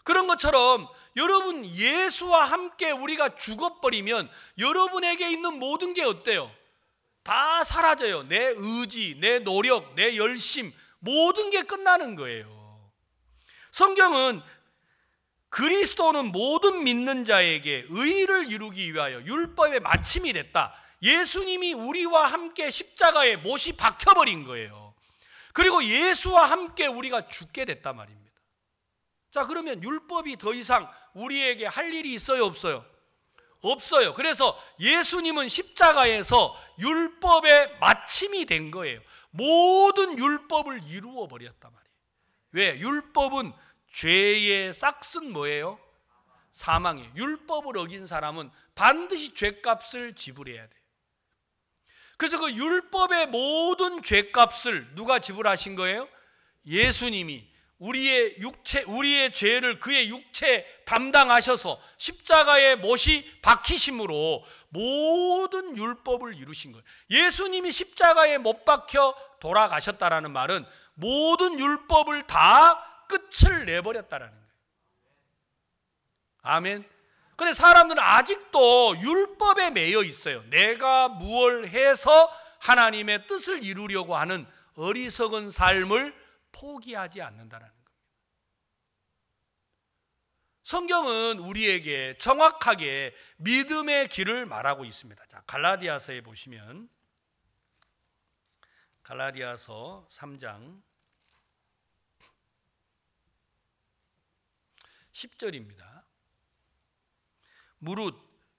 그런 것처럼 여러분 예수와 함께 우리가 죽어버리면 여러분에게 있는 모든 게 어때요? 다 사라져요. 내 의지, 내 노력, 내 열심, 모든 게 끝나는 거예요. 성경은 그리스도는 모든 믿는 자에게 의를 이루기 위하여 율법의 마침이 됐다. 예수님이 우리와 함께 십자가에 못이 박혀버린 거예요. 그리고 예수와 함께 우리가 죽게 됐단 말입니다. 자, 그러면 율법이 더 이상 우리에게 할 일이 있어요, 없어요? 없어요. 그래서 예수님은 십자가에서 율법의 마침이 된 거예요. 모든 율법을 이루어 버렸단 말이에요. 왜? 율법은 죄의 싹슨 뭐예요? 사망이에요. 율법을 어긴 사람은 반드시 죄값을 지불해야 돼요. 그래서 그 율법의 모든 죄값을 누가 지불하신 거예요? 예수님이 우리의 육체 우리의 죄를 그의 육체 담당하셔서 십자가의 못이 박히심으로 모든 율법을 이루신 거예요. 예수님이 십자가에 못 박혀 돌아가셨다라는 말은 모든 율법을 다 끝을 내버렸다라는 거예요. 아멘. 근데 사람들은 아직도 율법에 매여 있어요. 내가 무얼 해서 하나님의 뜻을 이루려고 하는 어리석은 삶을 포기하지 않는다는 겁니다. 성경은 우리에게 정확하게 믿음의 길을 말하고 있습니다. 자, 갈라디아서에 보시면 갈라디아서 3장 10절입니다. 무릇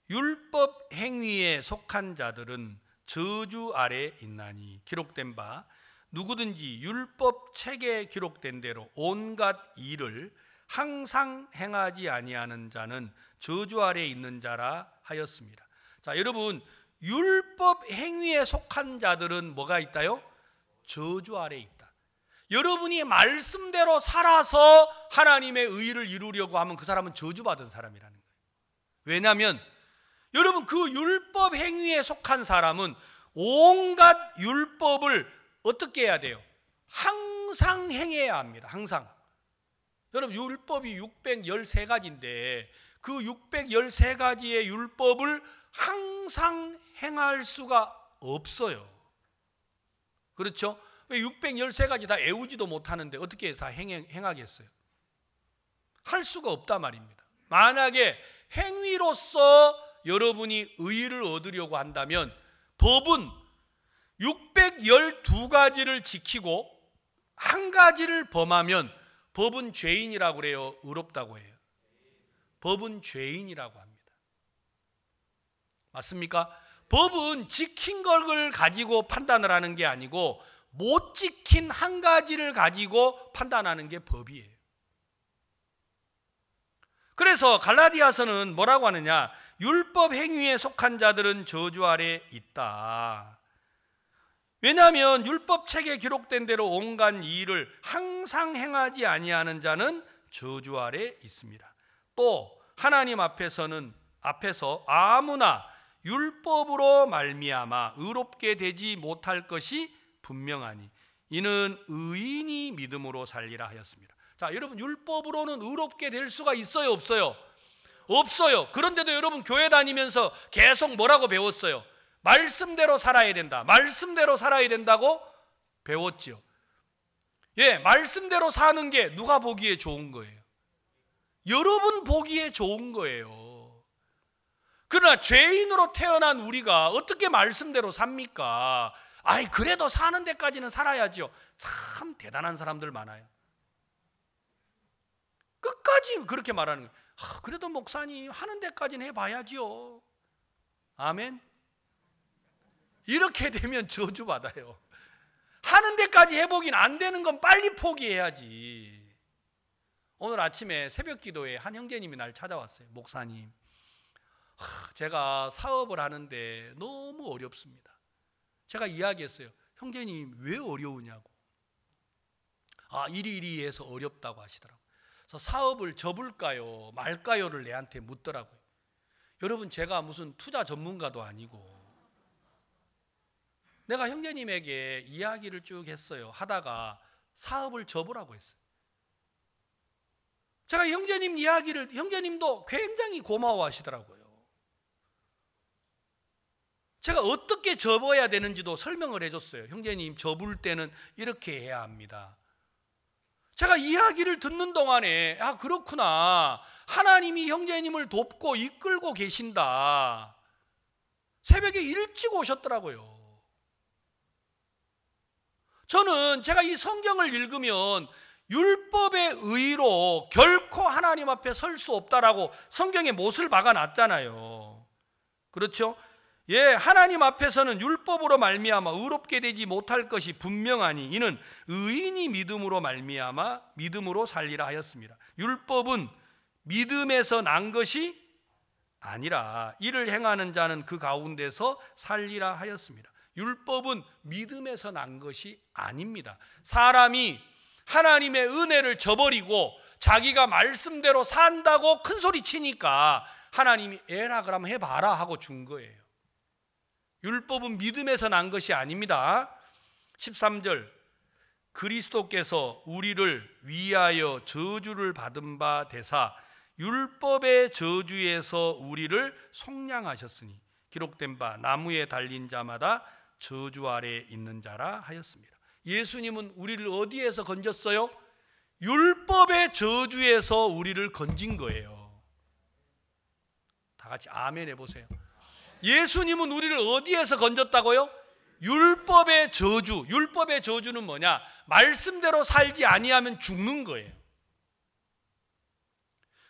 율법 행위에 속한 자들은 저주 아래 있나니 기록된 바 누구든지 율법 책에 기록된 대로 온갖 일을 항상 행하지 아니하는 자는 저주 아래 있는 자라 하였습니다. 자, 여러분 율법 행위에 속한 자들은 뭐가 있다요? 저주 아래 있다. 여러분이 말씀대로 살아서 하나님의 의를 이루려고 하면 그 사람은 저주받은 사람이라는 왜냐하면 여러분 그 율법 행위에 속한 사람은 온갖 율법을 어떻게 해야 돼요? 항상 행해야 합니다. 항상. 여러분 율법이 613가지인데 그 613가지의 율법을 항상 행할 수가 없어요. 그렇죠? 613가지 다 외우지도 못하는데 어떻게 다 행, 행하겠어요? 할 수가 없단 말입니다. 만약에 행위로서 여러분이 의의를 얻으려고 한다면 법은 612가지를 지키고 한 가지를 범하면 법은 죄인이라고 그래요. 의롭다고 해요. 법은 죄인이라고 합니다. 맞습니까? 법은 지킨 걸 가지고 판단을 하는 게 아니고 못 지킨 한 가지를 가지고 판단하는 게 법이에요. 그래서 갈라디아서는 뭐라고 하느냐? 율법 행위에 속한 자들은 저주 아래 있다. 왜냐하면 율법 책에 기록된 대로 온갖 일을 항상 행하지 아니하는 자는 저주 아래 있습니다. 또 하나님 앞에서는 앞에서 아무나 율법으로 말미암아 의롭게 되지 못할 것이 분명하니 이는 의인이 믿음으로 살리라 하였습니다. 자, 여러분 율법으로는 의롭게 될 수가 있어요, 없어요? 없어요. 그런데도 여러분 교회 다니면서 계속 뭐라고 배웠어요? 말씀대로 살아야 된다. 말씀대로 살아야 된다고 배웠지요. 예, 말씀대로 사는 게 누가 보기에 좋은 거예요? 여러분 보기에 좋은 거예요. 그러나 죄인으로 태어난 우리가 어떻게 말씀대로 삽니까? 아이, 그래도 사는 데까지는 살아야지요. 참 대단한 사람들 많아요. 끝까지 그렇게 말하는 거예요. 아, 그래도 목사님 하는 데까지는 해봐야지요. 아멘. 이렇게 되면 저주 받아요. 하는 데까지 해보긴 안 되는 건 빨리 포기해야지. 오늘 아침에 새벽 기도에 한 형제님이 날 찾아왔어요. 목사님. 제가 사업을 하는데 너무 어렵습니다. 제가 이야기했어요. 형제님, 왜 어려우냐고. 아, 이리이리해서 어렵다고 하시더라고요. 그래서 사업을 접을까요? 말까요?를 내한테 묻더라고요. 여러분 제가 무슨 투자 전문가도 아니고 내가 형제님에게 이야기를 쭉 했어요. 하다가 사업을 접으라고 했어요. 제가 형제님 이야기를 형제님도 굉장히 고마워하시더라고요. 제가 어떻게 접어야 되는지도 설명을 해줬어요. 형제님 접을 때는 이렇게 해야 합니다. 제가 이야기를 듣는 동안에 아 그렇구나 하나님이 형제님을 돕고 이끌고 계신다 새벽에 일찍 오셨더라고요 저는 제가 이 성경을 읽으면 율법의 의로 결코 하나님 앞에 설 수 없다라고 성경의 못을 박아놨잖아요 그렇죠? 예, 하나님 앞에서는 율법으로 말미암아 의롭게 되지 못할 것이 분명하니 이는 의인이 믿음으로 말미암아 믿음으로 살리라 하였습니다. 율법은 믿음에서 난 것이 아니라 이를 행하는 자는 그 가운데서 살리라 하였습니다. 율법은 믿음에서 난 것이 아닙니다. 사람이 하나님의 은혜를 저버리고 자기가 말씀대로 산다고 큰 소리 치니까 하나님이 에라 그럼 해봐라 하고 준 거예요. 율법은 믿음에서 난 것이 아닙니다. 13절 그리스도께서 우리를 위하여 저주를 받은 바 되사 율법의 저주에서 우리를 속량하셨으니 기록된 바 나무에 달린 자마다 저주 아래 있는 자라 하였습니다. 예수님은 우리를 어디에서 건졌어요? 율법의 저주에서 우리를 건진 거예요. 다 같이 아멘 해보세요. 예수님은 우리를 어디에서 건졌다고요? 율법의 저주. 율법의 저주는 뭐냐? 말씀대로 살지 아니하면 죽는 거예요.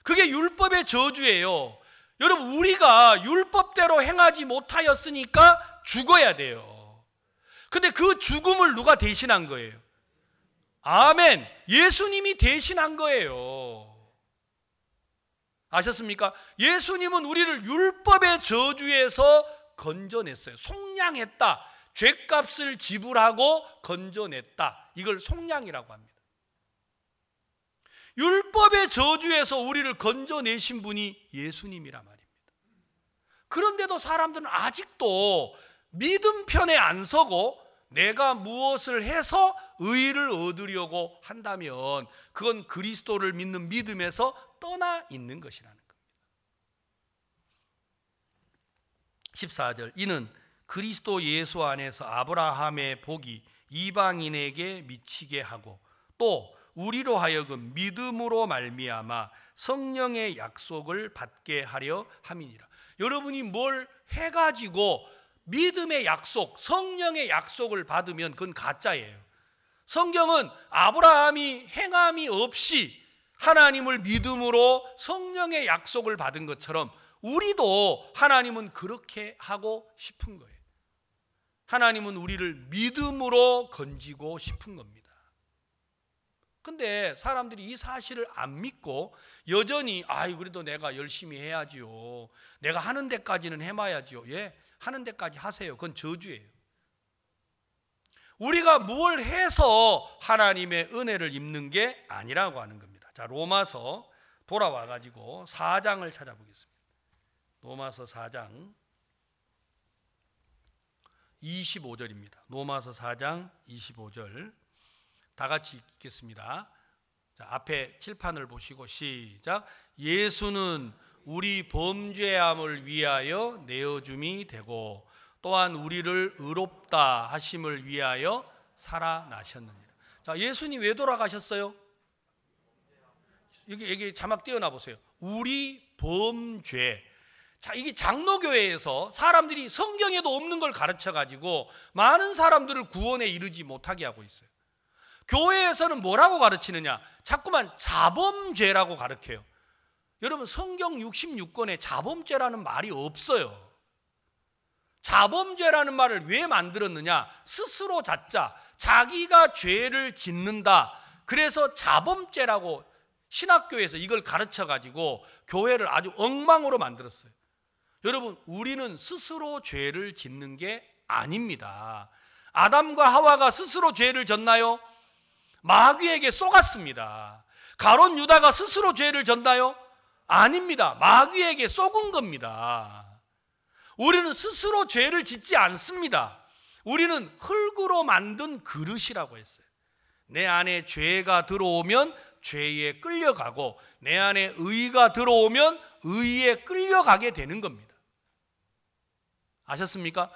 그게 율법의 저주예요. 여러분 우리가 율법대로 행하지 못하였으니까 죽어야 돼요. 근데 그 죽음을 누가 대신한 거예요? 아멘. 예수님이 대신한 거예요. 아셨습니까? 예수님은 우리를 율법의 저주에서 건져냈어요. 속량했다. 죄값을 지불하고 건져냈다. 이걸 속량이라고 합니다. 율법의 저주에서 우리를 건져내신 분이 예수님이라 말입니다. 그런데도 사람들은 아직도 믿음 편에 안 서고 내가 무엇을 해서 의를 얻으려고 한다면 그건 그리스도를 믿는 믿음에서 떠나 있는 것이라는 겁니다. 14절 이는 그리스도 예수 안에서 아브라함의 복이 이방인에게 미치게 하고 또 우리로 하여금 믿음으로 말미암아 성령의 약속을 받게 하려 함이니라. 여러분이 뭘 해가지고 믿음의 약속, 성령의 약속을 받으면 그건 가짜예요. 성경은 아브라함이 행함이 없이 하나님을 믿음으로 성령의 약속을 받은 것처럼 우리도 하나님은 그렇게 하고 싶은 거예요. 하나님은 우리를 믿음으로 건지고 싶은 겁니다. 근데 사람들이 이 사실을 안 믿고 여전히 아이 그래도 내가 열심히 해야지요. 내가 하는 데까지는 해봐야지요. 예, 하는 데까지 하세요. 그건 저주예요. 우리가 무 해서 하나님의 은혜를 입는 게 아니라고 하는 겁니다. 자, 로마서 돌아와 가지고 4장을 찾아보겠습니다. 로마서 4장 25절입니다. 로마서 4장 25절. 다 같이 읽겠습니다. 자, 앞에 칠판을 보시고 시작. 예수는 우리 범죄함을 위하여 내어줌이 되고 또한 우리를 의롭다 하심을 위하여 살아나셨느니라. 자, 예수님 왜 돌아가셨어요? 여기 여기 자막 띄어놔 보세요. 우리 범죄. 자, 이게 장로교회에서 사람들이 성경에도 없는 걸 가르쳐 가지고 많은 사람들을 구원에 이르지 못하게 하고 있어요. 교회에서는 뭐라고 가르치느냐? 자꾸만 자범죄라고 가르쳐요. 여러분 성경 66권에 자범죄라는 말이 없어요. 자범죄라는 말을 왜 만들었느냐? 스스로 자자 자기가 죄를 짓는다. 그래서 자범죄라고 신학교에서 이걸 가르쳐 가지고 교회를 아주 엉망으로 만들었어요. 여러분, 우리는 스스로 죄를 짓는 게 아닙니다. 아담과 하와가 스스로 죄를 졌나요? 마귀에게 쏘갔습니다. 가론 유다가 스스로 죄를 졌나요? 아닙니다. 마귀에게 쏘은 겁니다. 우리는 스스로 죄를 짓지 않습니다. 우리는 흙으로 만든 그릇이라고 했어요. 내 안에 죄가 들어오면 죄에 끌려가고 내 안에 의가 들어오면 의에 끌려가게 되는 겁니다. 아셨습니까?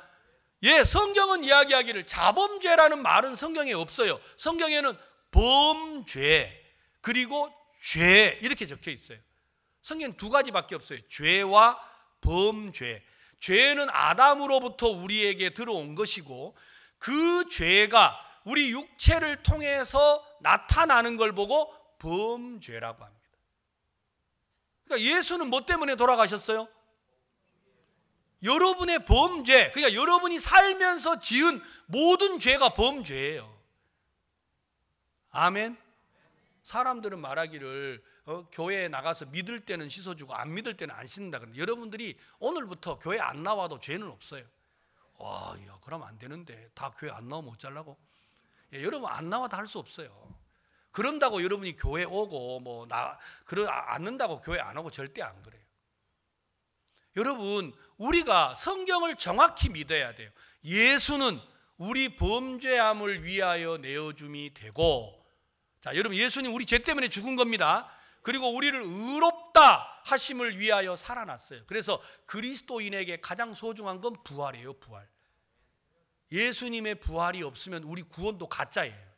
예, 성경은 이야기하기를 자범죄라는 말은 성경에 없어요. 성경에는 범죄 그리고 죄 이렇게 적혀 있어요. 성경 두 가지밖에 없어요. 죄와 범죄. 죄는 아담으로부터 우리에게 들어온 것이고 그 죄가 우리 육체를 통해서 나타나는 걸 보고 범죄라고 합니다. 그러니까 예수는 뭐 때문에 돌아가셨어요? 여러분의 범죄, 그러니까 여러분이 살면서 지은 모든 죄가 범죄예요. 아멘. 사람들은 말하기를 어, 교회에 나가서 믿을 때는 씻어주고 안 믿을 때는 안 씻는다. 그런데 여러분들이 오늘부터 교회 안 나와도 죄는 없어요. 와, 야, 그럼 안 되는데 다 교회 안 나오면 어쩌려고? 야, 예, 여러분 안 나와도 할 수 없어요. 그런다고 여러분이 교회 오고 뭐 나 그러 않는다고 아, 교회 안 오고 절대 안 그래요. 여러분 우리가 성경을 정확히 믿어야 돼요. 예수는 우리 범죄함을 위하여 내어줌이 되고 자 여러분 예수님 우리 죄 때문에 죽은 겁니다. 그리고 우리를 의롭다 하심을 위하여 살아났어요. 그래서 그리스도인에게 가장 소중한 건 부활이에요, 부활. 예수님의 부활이 없으면 우리 구원도 가짜예요.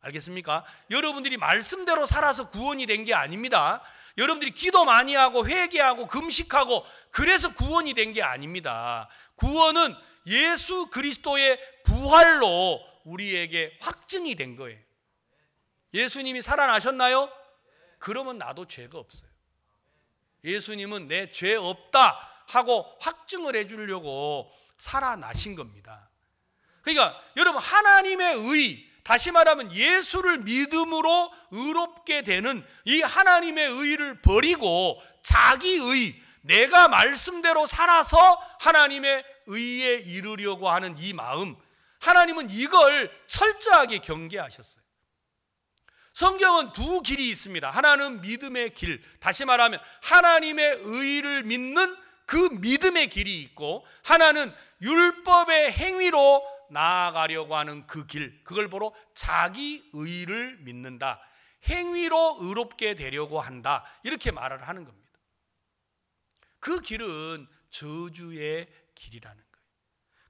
알겠습니까? 여러분들이 말씀대로 살아서 구원이 된 게 아닙니다. 여러분들이 기도 많이 하고 회개하고 금식하고 그래서 구원이 된 게 아닙니다. 구원은 예수 그리스도의 부활로 우리에게 확증이 된 거예요. 예수님이 살아나셨나요? 그러면 나도 죄가 없어요. 예수님은 내 죄 없다 하고 확증을 해 주려고 살아나신 겁니다. 그러니까 여러분 하나님의 의 다시 말하면 예수를 믿음으로 의롭게 되는 이 하나님의 의를 버리고 자기의 내가 말씀대로 살아서 하나님의 의에 이르려고 하는 이 마음 하나님은 이걸 철저하게 경계하셨어요. 성경은 두 길이 있습니다. 하나는 믿음의 길. 다시 말하면 하나님의 의를 믿는 그 믿음의 길이 있고 하나는 율법의 행위로 나아가려고 하는 그 길, 그걸 보러 자기 의를 믿는다. 행위로 의롭게 되려고 한다. 이렇게 말을 하는 겁니다. 그 길은 저주의 길이라는 거예요.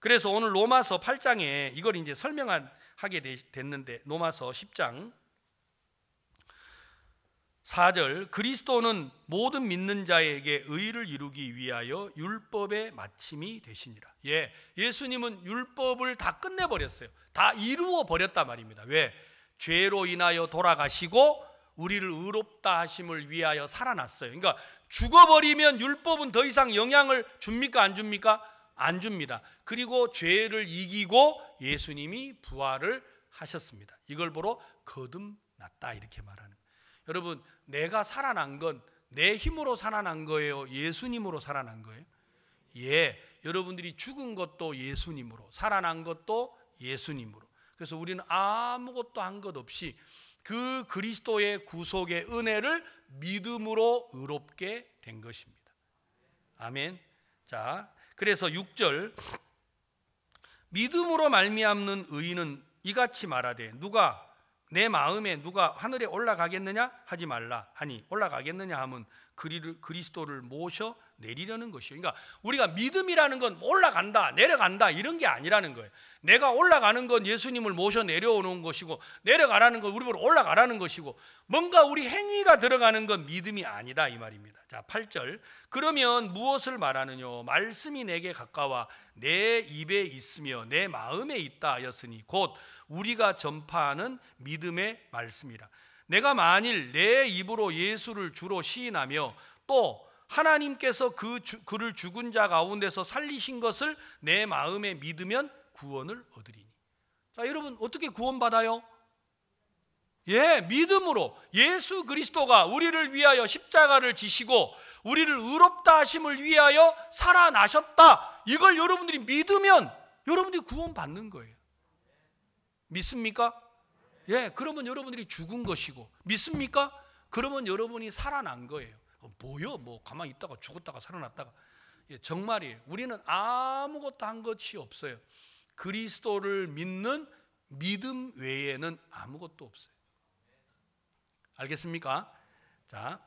그래서 오늘 로마서 8장에 이걸 이제 설명하게 됐는데 로마서 10장 4절 그리스도는 모든 믿는 자에게 의를 이루기 위하여 율법의 마침이 되시니라. 예. 예수님은 율법을 다 끝내 버렸어요. 다 이루어 버렸다 말입니다. 왜? 죄로 인하여 돌아가시고 우리를 의롭다 하심을 위하여 살아났어요. 그러니까 죽어 버리면 율법은 더 이상 영향을 줍니까 안 줍니까? 안 줍니다. 그리고 죄를 이기고 예수님이 부활을 하셨습니다. 이걸 보러 거듭났다 이렇게 말하는 거예요. 여러분, 내가 살아난 건 내 힘으로 살아난 거예요? 예수님으로 살아난 거예요? 예. 여러분들이 죽은 것도 예수님으로, 살아난 것도 예수님으로. 그래서 우리는 아무것도 한 것 없이 그 그리스도의 구속의 은혜를 믿음으로 의롭게 된 것입니다. 아멘. 자, 그래서 6절 믿음으로 말미암는 의인은 이같이 말하되 누가 내 마음에 누가 하늘에 올라가겠느냐 하지 말라 하니 올라가겠느냐 하면 그리스도를 모셔 내리려는 것이요. 그러니까 우리가 믿음이라는 건 올라간다, 내려간다 이런 게 아니라는 거예요. 내가 올라가는 건 예수님을 모셔 내려오는 것이고 내려가라는 건 우리 보다 올라가라는 것이고 뭔가 우리 행위가 들어가는 건 믿음이 아니다 이 말입니다. 자, 8절. 그러면 무엇을 말하느냐? 말씀이 내게 가까워 내 입에 있으며 내 마음에 있다 하였으니 곧 우리가 전파하는 믿음의 말씀이라. 내가 만일 내 입으로 예수를 주로 시인하며 또 하나님께서 그 주, 그를 죽은 자 가운데서 살리신 것을 내 마음에 믿으면 구원을 얻으리니. 자, 여러분 어떻게 구원받아요? 예, 믿음으로 예수 그리스도가 우리를 위하여 십자가를 지시고 우리를 의롭다 하심을 위하여 살아나셨다. 이걸 여러분들이 믿으면 여러분들이 구원받는 거예요. 믿습니까? 예, 그러면 여러분들이 죽은 것이고 믿습니까? 그러면 여러분이 살아난 거예요. 어, 뭐요? 뭐 가만히 있다가 죽었다가 살아났다가 예, 정말이에요. 우리는 아무것도 한 것이 없어요. 그리스도를 믿는 믿음 외에는 아무것도 없어요. 알겠습니까? 자,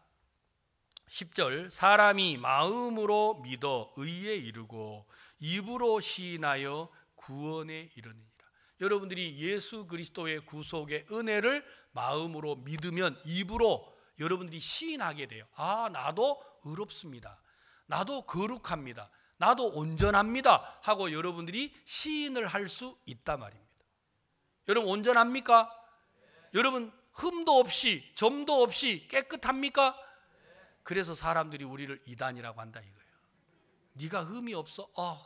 10절 사람이 마음으로 믿어 의에 이르고 입으로 시인하여 구원에 이르니 여러분들이 예수 그리스도의 구속의 은혜를 마음으로 믿으면 입으로 여러분들이 시인하게 돼요. 아, 나도 의롭습니다. 나도 거룩합니다. 나도 온전합니다. 하고 여러분들이 시인을 할 수 있단 말입니다. 여러분 온전합니까? 여러분 흠도 없이 점도 없이 깨끗합니까? 그래서 사람들이 우리를 이단이라고 한다 이거예요. 네가 흠이 없어. 어,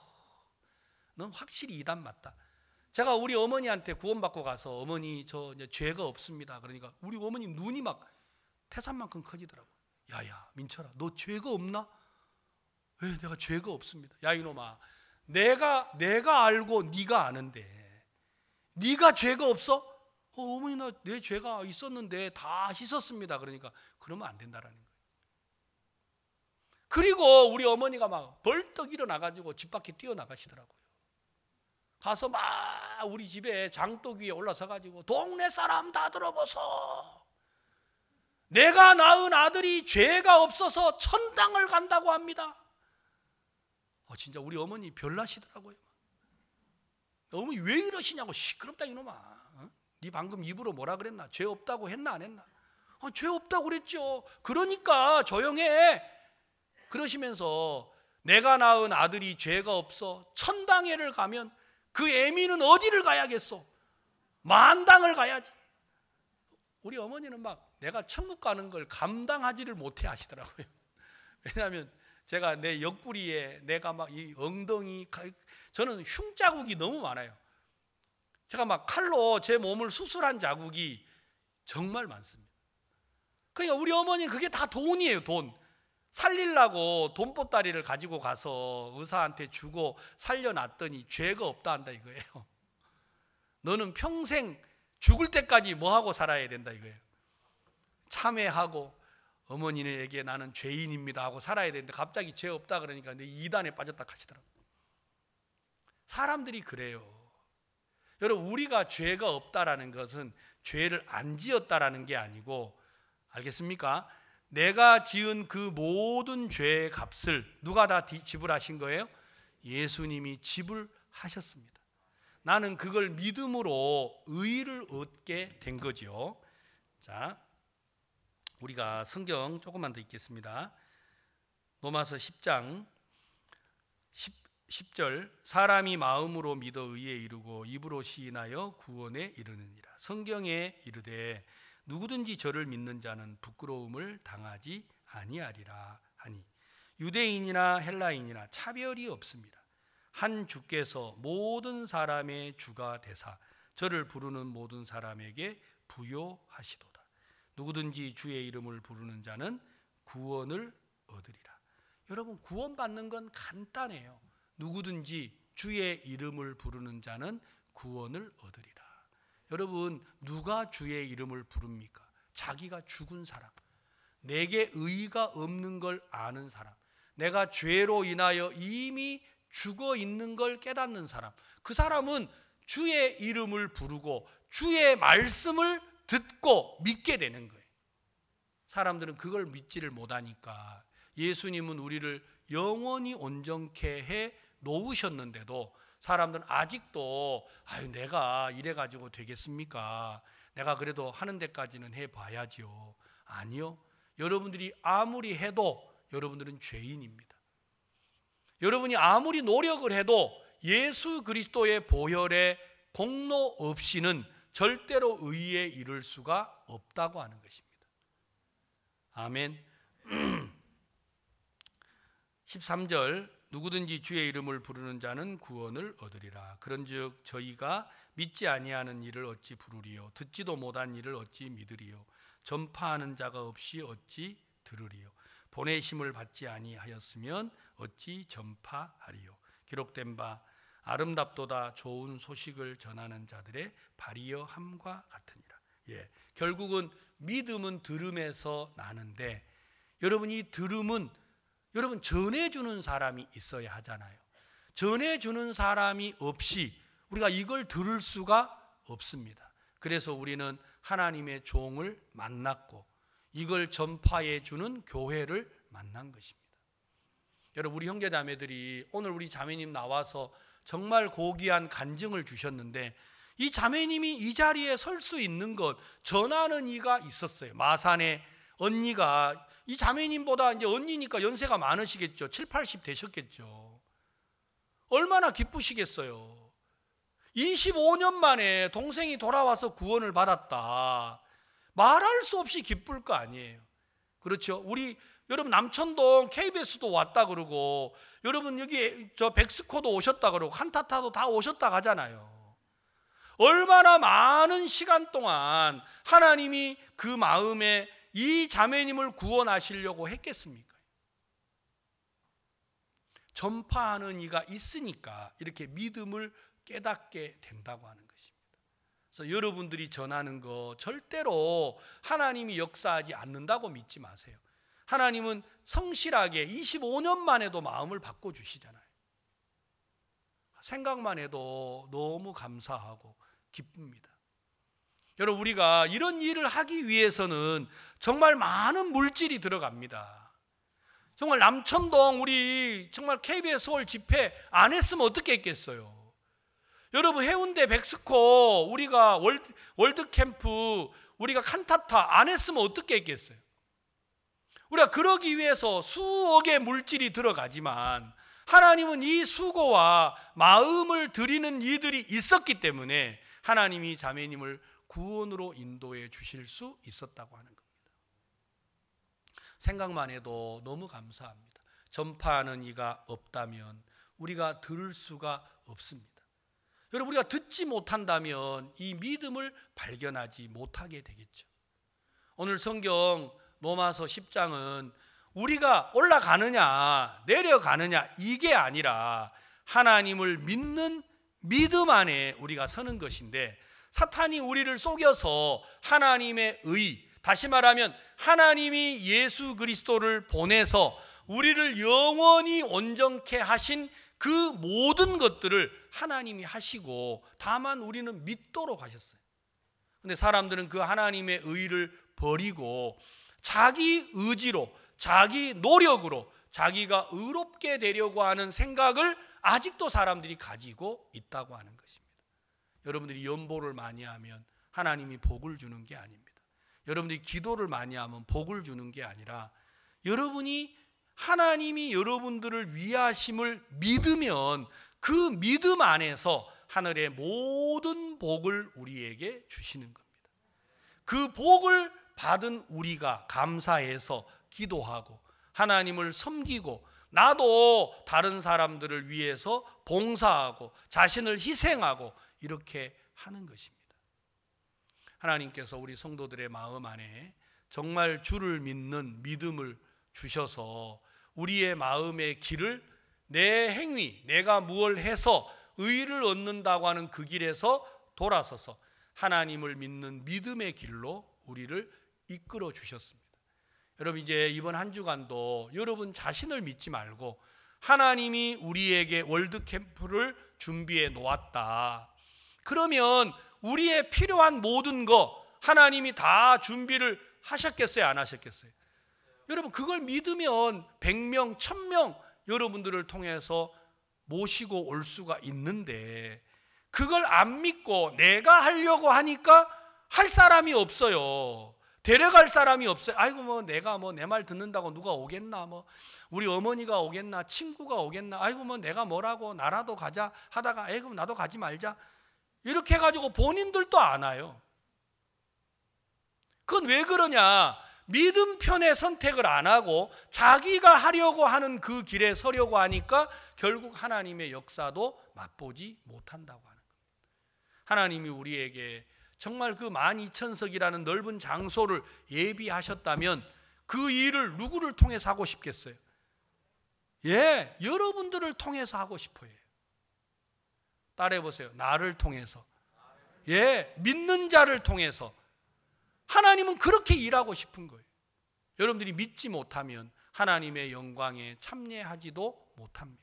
넌 확실히 이단 맞다. 제가 우리 어머니한테 구원받고 가서 어머니 저 죄가 없습니다. 그러니까 우리 어머니 눈이 막 태산만큼 커지더라고. 야야 민철아 너 죄가 없나? 왜 내가 죄가 없습니다. 야 이놈아 내가 내가 알고 네가 아는데 네가 죄가 없어? 어, 어머니 나 내 죄가 있었는데 다 씻었습니다. 그러니까 그러면 안 된다라는 거예요. 그리고 우리 어머니가 막 벌떡 일어나 가지고 집 밖에 뛰어나가시더라고요. 가서 막 우리 집에 장독 위에 올라서 가지고 동네 사람 다 들어보소. 내가 낳은 아들이 죄가 없어서 천당을 간다고 합니다. 아, 진짜 우리 어머니 별나시더라고요. 어머왜 이러시냐고 시끄럽다 이놈아. 어? 네 방금 입으로 뭐라 그랬나? 죄 없다고 했나 안 했나? 아, 죄 없다고 그랬죠. 그러니까 조용해. 그러시면서 내가 낳은 아들이 죄가 없어 천당에를 가면 그 애미는 어디를 가야겠어? 만당을 가야지. 우리 어머니는 막 내가 천국 가는 걸 감당하지를 못해 하시더라고요. 왜냐하면 제가 내 옆구리에 내가 막 이 엉덩이 저는 흉 자국이 너무 많아요. 제가 막 칼로 제 몸을 수술한 자국이 정말 많습니다. 그러니까 우리 어머니 그게 다 돈이에요, 돈. 살릴라고 돈보따리를 가지고 가서 의사한테 주고 살려놨더니 죄가 없다 한다 이거예요. 너는 평생 죽을 때까지 뭐하고 살아야 된다 이거예요. 참회하고 어머니에게 나는 죄인입니다 하고 살아야 되는데 갑자기 죄 없다 그러니까 내 이단에 빠졌다 하시더라고요. 사람들이 그래요. 여러분 우리가 죄가 없다라는 것은 죄를 안 지었다라는 게 아니고 알겠습니까? 내가 지은 그 모든 죄의 값을 누가 다 지불하신 거예요? 예수님이 지불하셨습니다. 나는 그걸 믿음으로 의를 얻게 된거지 자, 우리가 성경 조금만 더 읽겠습니다. 로마서 10장 10, 절 사람이 마음으로 믿어 의에 이르고 입으로 시인하여 구원에 이르느니라. 성경에 이르되 누구든지 저를 믿는 자는 부끄러움을 당하지 아니하리라 하니 유대인이나 헬라인이나 차별이 없습니다. 한 주께서 모든 사람의 주가 되사 저를 부르는 모든 사람에게 부여하시도다. 누구든지 주의 이름을 부르는 자는 구원을 얻으리라. 여러분 구원받는 건 간단해요. 누구든지 주의 이름을 부르는 자는 구원을 얻으리라. 여러분 누가 주의 이름을 부릅니까? 자기가 죽은 사람, 내게 의의가 없는 걸 아는 사람, 내가 죄로 인하여 이미 죽어 있는 걸 깨닫는 사람. 그 사람은 주의 이름을 부르고 주의 말씀을 듣고 믿게 되는 거예요. 사람들은 그걸 믿지를 못하니까 예수님은 우리를 영원히 온전케 해 놓으셨는데도 사람들은 아직도 아유 내가 이래 가지고 되겠습니까? 내가 그래도 하는 데까지는 해 봐야지요. 아니요. 여러분들이 아무리 해도 여러분들은 죄인입니다. 여러분이 아무리 노력을 해도 예수 그리스도의 보혈의 공로 없이는 절대로 의에 이를 수가 없다고 하는 것입니다. 아멘. 13절 누구든지 주의 이름을 부르는 자는 구원을 얻으리라. 그런즉 저희가 믿지 아니하는 일을 어찌 부르리요 듣지도 못한 일을 어찌 믿으리요 전파하는 자가 없이 어찌 들으리요 보내심을 받지 아니하였으면 어찌 전파하리요 기록된 바 아름답도다 좋은 소식을 전하는 자들의 발이여 함과 같으니라. 예. 결국은 믿음은 들음에서 나는데 여러분 이 들음은 여러분 전해주는 사람이 있어야 하잖아요. 전해주는 사람이 없이 우리가 이걸 들을 수가 없습니다. 그래서 우리는 하나님의 종을 만났고 이걸 전파해 주는 교회를 만난 것입니다. 여러분 우리 형제 자매들이 오늘 우리 자매님 나와서 정말 고귀한 간증을 주셨는데 이 자매님이 이 자리에 설 수 있는 것 전하는 이가 있었어요. 마산에 언니가 이 자매님보다 이제 언니니까 연세가 많으시겠죠. 7, 80 되셨겠죠. 얼마나 기쁘시겠어요. 25년 만에 동생이 돌아와서 구원을 받았다. 말할 수 없이 기쁠 거 아니에요. 그렇죠. 우리 여러분 남천동 KBS도 왔다 그러고 여러분 여기 저 백스코도 오셨다 그러고 한타타도 다 오셨다 가잖아요. 얼마나 많은 시간 동안 하나님이 그 마음에 이 자매님을 구원하시려고 했겠습니까? 전파하는 이가 있으니까 이렇게 믿음을 깨닫게 된다고 하는 것입니다. 그래서 여러분들이 전하는 거 절대로 하나님이 역사하지 않는다고 믿지 마세요. 하나님은 성실하게 25년 만에도 마음을 바꿔 주시잖아요. 생각만 해도 너무 감사하고 기쁩니다. 여러분 우리가 이런 일을 하기 위해서는 정말 많은 물질이 들어갑니다. 정말 남천동 우리 정말 KBS 서울 집회 안 했으면 어떻게 했겠어요? 여러분 해운대 백스코 우리가 월드, 월드 캠프 우리가 칸타타 안 했으면 어떻게 했겠어요? 우리가 그러기 위해서 수억의 물질이 들어가지만 하나님은 이 수고와 마음을 들이는 이들이 있었기 때문에 하나님이 자매님을 구원으로 인도해 주실 수 있었다고 하는 겁니다. 생각만 해도 너무 감사합니다. 전파하는 이가 없다면 우리가 들을 수가 없습니다. 여러분 우리가 듣지 못한다면 이 믿음을 발견하지 못하게 되겠죠. 오늘 성경 로마서 10장은 우리가 올라가느냐 내려가느냐 이게 아니라 하나님을 믿는 믿음 안에 우리가 서는 것인데 사탄이 우리를 속여서 하나님의 의, 다시 말하면 하나님이 예수 그리스도를 보내서 우리를 영원히 온전케 하신 그 모든 것들을 하나님이 하시고 다만 우리는 믿도록 하셨어요. 근데 사람들은 그 하나님의 의를 버리고 자기 의지로 자기 노력으로 자기가 의롭게 되려고 하는 생각을 아직도 사람들이 가지고 있다고 하는 것입니다. 여러분들이 연보를 많이 하면 하나님이 복을 주는 게 아닙니다. 여러분들이 기도를 많이 하면 복을 주는 게 아니라 여러분이 하나님이 여러분들을 위하심을 믿으면 그 믿음 안에서 하늘의 모든 복을 우리에게 주시는 겁니다. 그 복을 받은 우리가 감사해서 기도하고 하나님을 섬기고 나도 다른 사람들을 위해서 봉사하고 자신을 희생하고 이렇게 하는 것입니다. 하나님께서 우리 성도들의 마음 안에 정말 주를 믿는 믿음을 주셔서 우리의 마음의 길을 내 행위, 내가 무얼 해서 의를 얻는다고 하는 그 길에서 돌아서서 하나님을 믿는 믿음의 길로 우리를 이끌어 주셨습니다. 여러분 이제 이번 한 주간도 여러분 자신을 믿지 말고 하나님이 우리에게 월드 캠프를 준비해 놓았다. 그러면 우리의 필요한 모든 거 하나님이 다 준비를 하셨겠어요? 안 하셨겠어요? 여러분 그걸 믿으면 100명, 1000명 여러분들을 통해서 모시고 올 수가 있는데 그걸 안 믿고 내가 하려고 하니까 할 사람이 없어요. 데려갈 사람이 없어요. 아이고 뭐 내가 뭐 내 말 듣는다고 누가 오겠나 뭐 우리 어머니가 오겠나 친구가 오겠나 아이고 뭐 내가 뭐라고 나라도 가자 하다가 에이 그럼 나도 가지 말자 이렇게 해가지고 본인들도 안 와요. 그건 왜 그러냐? 믿음 편의 선택을 안 하고 자기가 하려고 하는 그 길에 서려고 하니까 결국 하나님의 역사도 맛보지 못한다고 하는 겁니다. 하나님이 우리에게 정말 그 12,000석이라는 넓은 장소를 예비하셨다면 그 일을 누구를 통해서 하고 싶겠어요? 예, 여러분들을 통해서 하고 싶어요. 따라해 보세요. 나를 통해서. 예, 믿는 자를 통해서. 하나님은 그렇게 일하고 싶은 거예요. 여러분들이 믿지 못하면 하나님의 영광에 참여하지도 못합니다.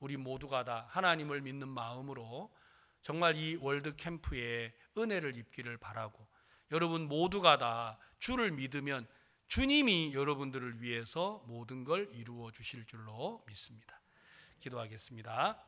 우리 모두가 다 하나님을 믿는 마음으로 정말 이 월드 캠프에 은혜를 입기를 바라고 여러분 모두가 다 주를 믿으면 주님이 여러분들을 위해서 모든 걸 이루어 주실 줄로 믿습니다. 기도하겠습니다.